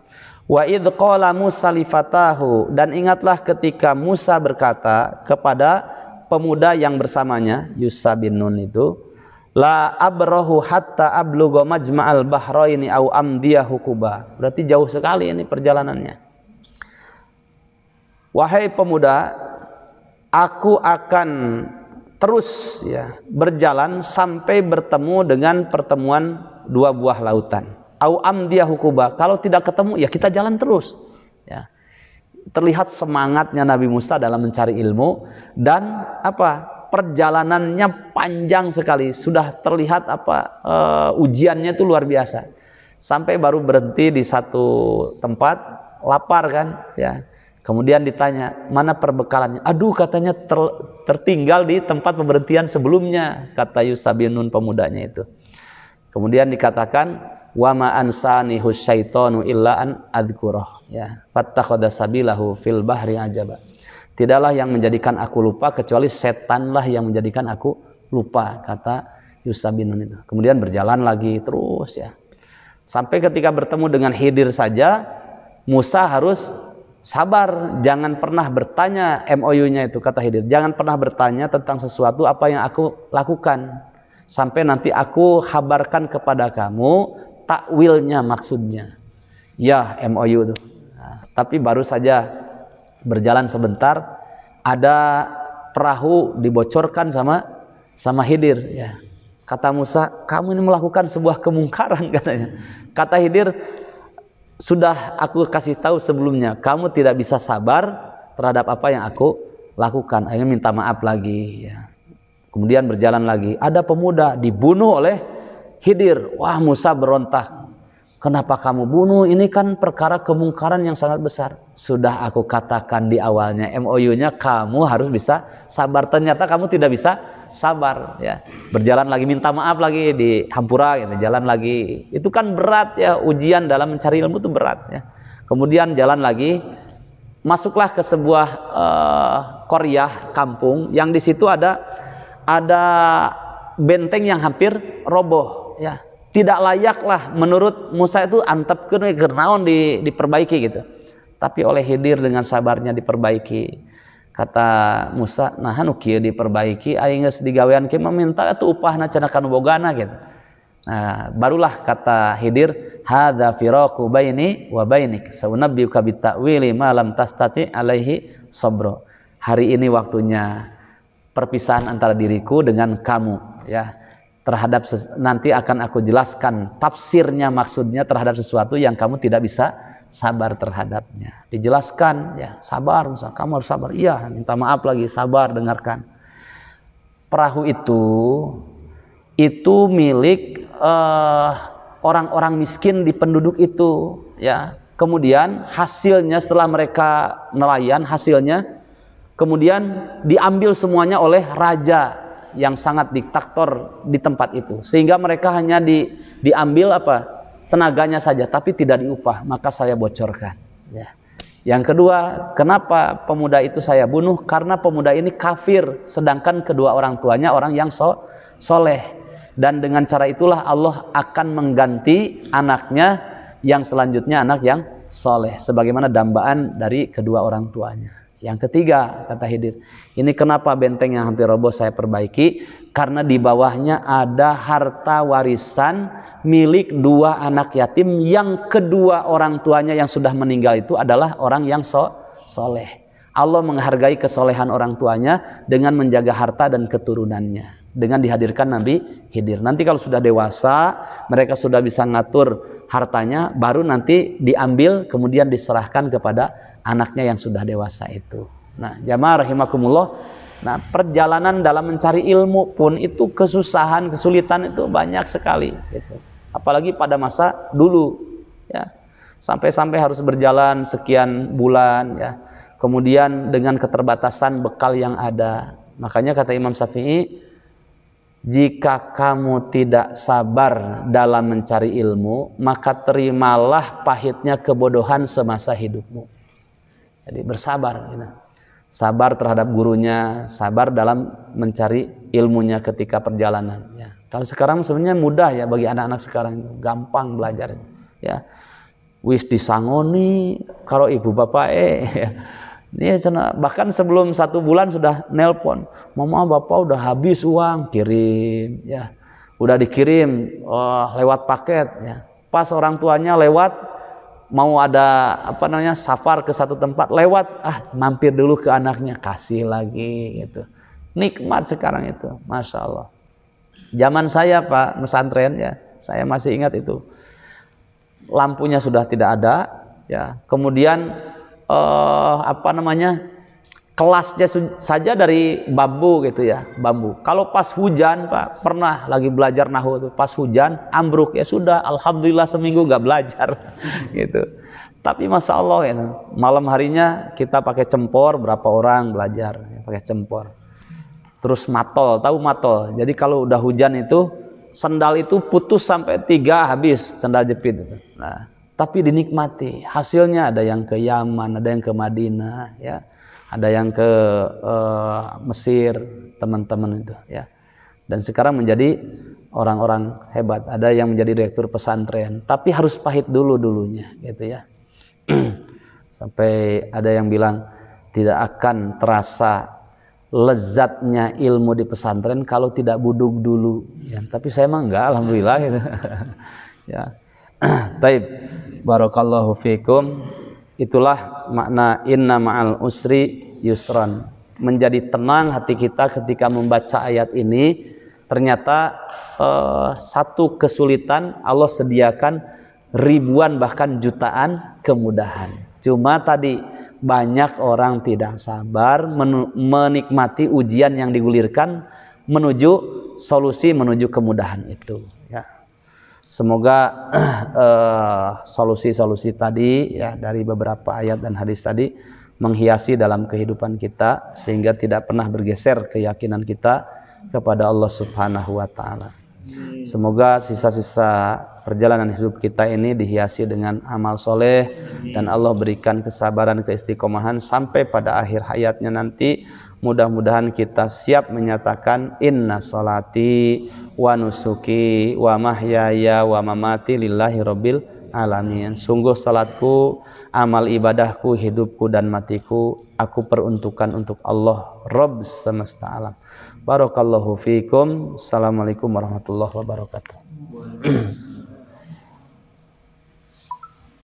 Wa idh qala Musa lifatahu dan ingatlah ketika Musa berkata kepada pemuda yang bersamanya Yusa bin Nun itu la abrohu hatta ablugha majma'al bahroini au amdiyahu hukuba. Berarti jauh sekali ini perjalanannya. Wahai pemuda, aku akan terus ya berjalan sampai bertemu dengan pertemuan dua buah lautan. Au amdiyahu hukuba. Kalau tidak ketemu ya kita jalan terus terlihat semangatnya Nabi Musa dalam mencari ilmu dan apa perjalanannya panjang sekali sudah terlihat apa uh, ujiannya itu luar biasa sampai baru berhenti di satu tempat lapar kan ya kemudian ditanya mana perbekalannya aduh katanya ter, tertinggal di tempat pemberhentian sebelumnya kata Yusabinun pemudanya itu kemudian dikatakan wa ma ansani husyaitonu illa an adzkurah ya fattakhadha sabilahu fil bahri ajaba tidaklah yang menjadikan aku lupa kecuali setanlah yang menjadikan aku lupa kata Yusuf bin Nun itu kemudian berjalan lagi terus ya sampai ketika bertemu dengan Hidir saja Musa harus sabar jangan pernah bertanya MOU-nya itu kata Hidir jangan pernah bertanya tentang sesuatu apa yang aku lakukan sampai nanti aku habarkan kepada kamu takwilnya maksudnya. Ya MOU itu. Nah, tapi baru saja berjalan sebentar ada perahu dibocorkan sama sama Hidir ya. Kata Musa, kamu ini melakukan sebuah kemungkaran [LAUGHS] katanya. Kata Hidir, sudah aku kasih tahu sebelumnya, kamu tidak bisa sabar terhadap apa yang aku lakukan. Akhirnya minta maaf lagi ya. Kemudian berjalan lagi. Ada pemuda dibunuh oleh Hidir, wah Musa berontak. Kenapa kamu bunuh? Ini kan perkara kemungkaran yang sangat besar. Sudah aku katakan di awalnya MOU-nya kamu harus bisa sabar. Ternyata kamu tidak bisa sabar ya. Berjalan lagi minta maaf lagi di Hampura gitu, jalan lagi. Itu kan berat ya ujian dalam mencari ilmu itu berat ya. Kemudian jalan lagi masuklah ke sebuah uh, koryah kampung yang di situ ada ada benteng yang hampir roboh ya tidak layaklah menurut Musa itu antep kenaon di, diperbaiki gitu tapi oleh Hidir dengan sabarnya diperbaiki kata Musa nah nukir diperbaiki aing digawean meminta itu upah cenah kana bogana gitu nah barulah kata Hidir hada firaqu baini wa bainik saunabbiuka wili malam lam tastati alaihi sobro. hari ini waktunya perpisahan antara diriku dengan kamu ya terhadap nanti akan aku jelaskan tafsirnya maksudnya terhadap sesuatu yang kamu tidak bisa sabar terhadapnya. Dijelaskan ya, sabar misal kamu harus sabar. Iya, minta maaf lagi, sabar dengarkan. Perahu itu itu milik eh, orang-orang uh, orang -orang miskin di penduduk itu ya. Kemudian hasilnya setelah mereka nelayan hasilnya kemudian diambil semuanya oleh raja yang sangat diktator di tempat itu sehingga mereka hanya di, diambil apa tenaganya saja tapi tidak diupah maka saya bocorkan ya. yang kedua kenapa pemuda itu saya bunuh karena pemuda ini kafir sedangkan kedua orang tuanya orang yang so, soleh dan dengan cara itulah Allah akan mengganti anaknya yang selanjutnya anak yang soleh sebagaimana dambaan dari kedua orang tuanya yang ketiga, kata Hidir, ini kenapa benteng yang hampir roboh saya perbaiki? Karena di bawahnya ada harta warisan milik dua anak yatim yang kedua orang tuanya yang sudah meninggal itu adalah orang yang so soleh. Allah menghargai kesolehan orang tuanya dengan menjaga harta dan keturunannya. Dengan dihadirkan Nabi Hidir. Nanti kalau sudah dewasa, mereka sudah bisa ngatur hartanya, baru nanti diambil kemudian diserahkan kepada anaknya yang sudah dewasa itu. Nah, jamaah rahimakumullah, nah perjalanan dalam mencari ilmu pun itu kesusahan, kesulitan itu banyak sekali gitu. Apalagi pada masa dulu ya. Sampai-sampai harus berjalan sekian bulan ya. Kemudian dengan keterbatasan bekal yang ada. Makanya kata Imam Syafi'i, jika kamu tidak sabar dalam mencari ilmu, maka terimalah pahitnya kebodohan semasa hidupmu. Jadi bersabar. Gitu. Sabar terhadap gurunya, sabar dalam mencari ilmunya ketika perjalanan. Ya. Kalau sekarang sebenarnya mudah ya bagi anak-anak sekarang, gampang belajar. Ya. Wis disangoni, kalau ibu bapak eh. Ya. Ini bahkan sebelum satu bulan sudah nelpon, mama bapak udah habis uang kirim, ya udah dikirim oh, lewat paket, ya. pas orang tuanya lewat mau ada apa namanya safar ke satu tempat lewat ah mampir dulu ke anaknya kasih lagi gitu nikmat sekarang itu masya Allah zaman saya pak pesantren ya saya masih ingat itu lampunya sudah tidak ada ya kemudian eh, apa namanya kelasnya saja dari bambu gitu ya bambu kalau pas hujan pak pernah lagi belajar nahu itu pas hujan ambruk ya sudah alhamdulillah seminggu nggak belajar [LAUGHS] gitu tapi masya Allah ya malam harinya kita pakai cempor berapa orang belajar ya, pakai cempor terus matol tahu matol jadi kalau udah hujan itu sendal itu putus sampai tiga habis sendal jepit gitu. nah tapi dinikmati hasilnya ada yang ke Yaman ada yang ke Madinah ya ada yang ke uh, Mesir, teman-teman itu ya. Dan sekarang menjadi orang-orang hebat, ada yang menjadi direktur pesantren, tapi harus pahit dulu dulunya gitu ya. [CLEARS THROAT] Sampai ada yang bilang tidak akan terasa lezatnya ilmu di pesantren kalau tidak buduk dulu ya tapi saya emang enggak alhamdulillah gitu [LAUGHS] ya [CLEARS THROAT] taib barakallahu fiikum. Itulah makna inna ma'al usri Yusran Menjadi tenang hati kita ketika membaca ayat ini. Ternyata eh, satu kesulitan Allah sediakan ribuan bahkan jutaan kemudahan. Cuma tadi banyak orang tidak sabar menikmati ujian yang digulirkan menuju solusi menuju kemudahan itu. Ya. Semoga [CLEARS THROAT] eh, solusi-solusi uh, tadi ya dari beberapa ayat dan hadis tadi menghiasi dalam kehidupan kita sehingga tidak pernah bergeser keyakinan kita kepada Allah Subhanahu wa taala. Semoga sisa-sisa perjalanan hidup kita ini dihiasi dengan amal soleh dan Allah berikan kesabaran keistiqomahan sampai pada akhir hayatnya nanti mudah-mudahan kita siap menyatakan inna salati wa nusuki wa mahyaya wa mamati lillahi rabbil alamin. Sungguh salatku, amal ibadahku, hidupku dan matiku aku peruntukkan untuk Allah Rabb semesta alam. Barakallahu fiikum. Assalamualaikum warahmatullahi wabarakatuh. [CLEARS THROAT]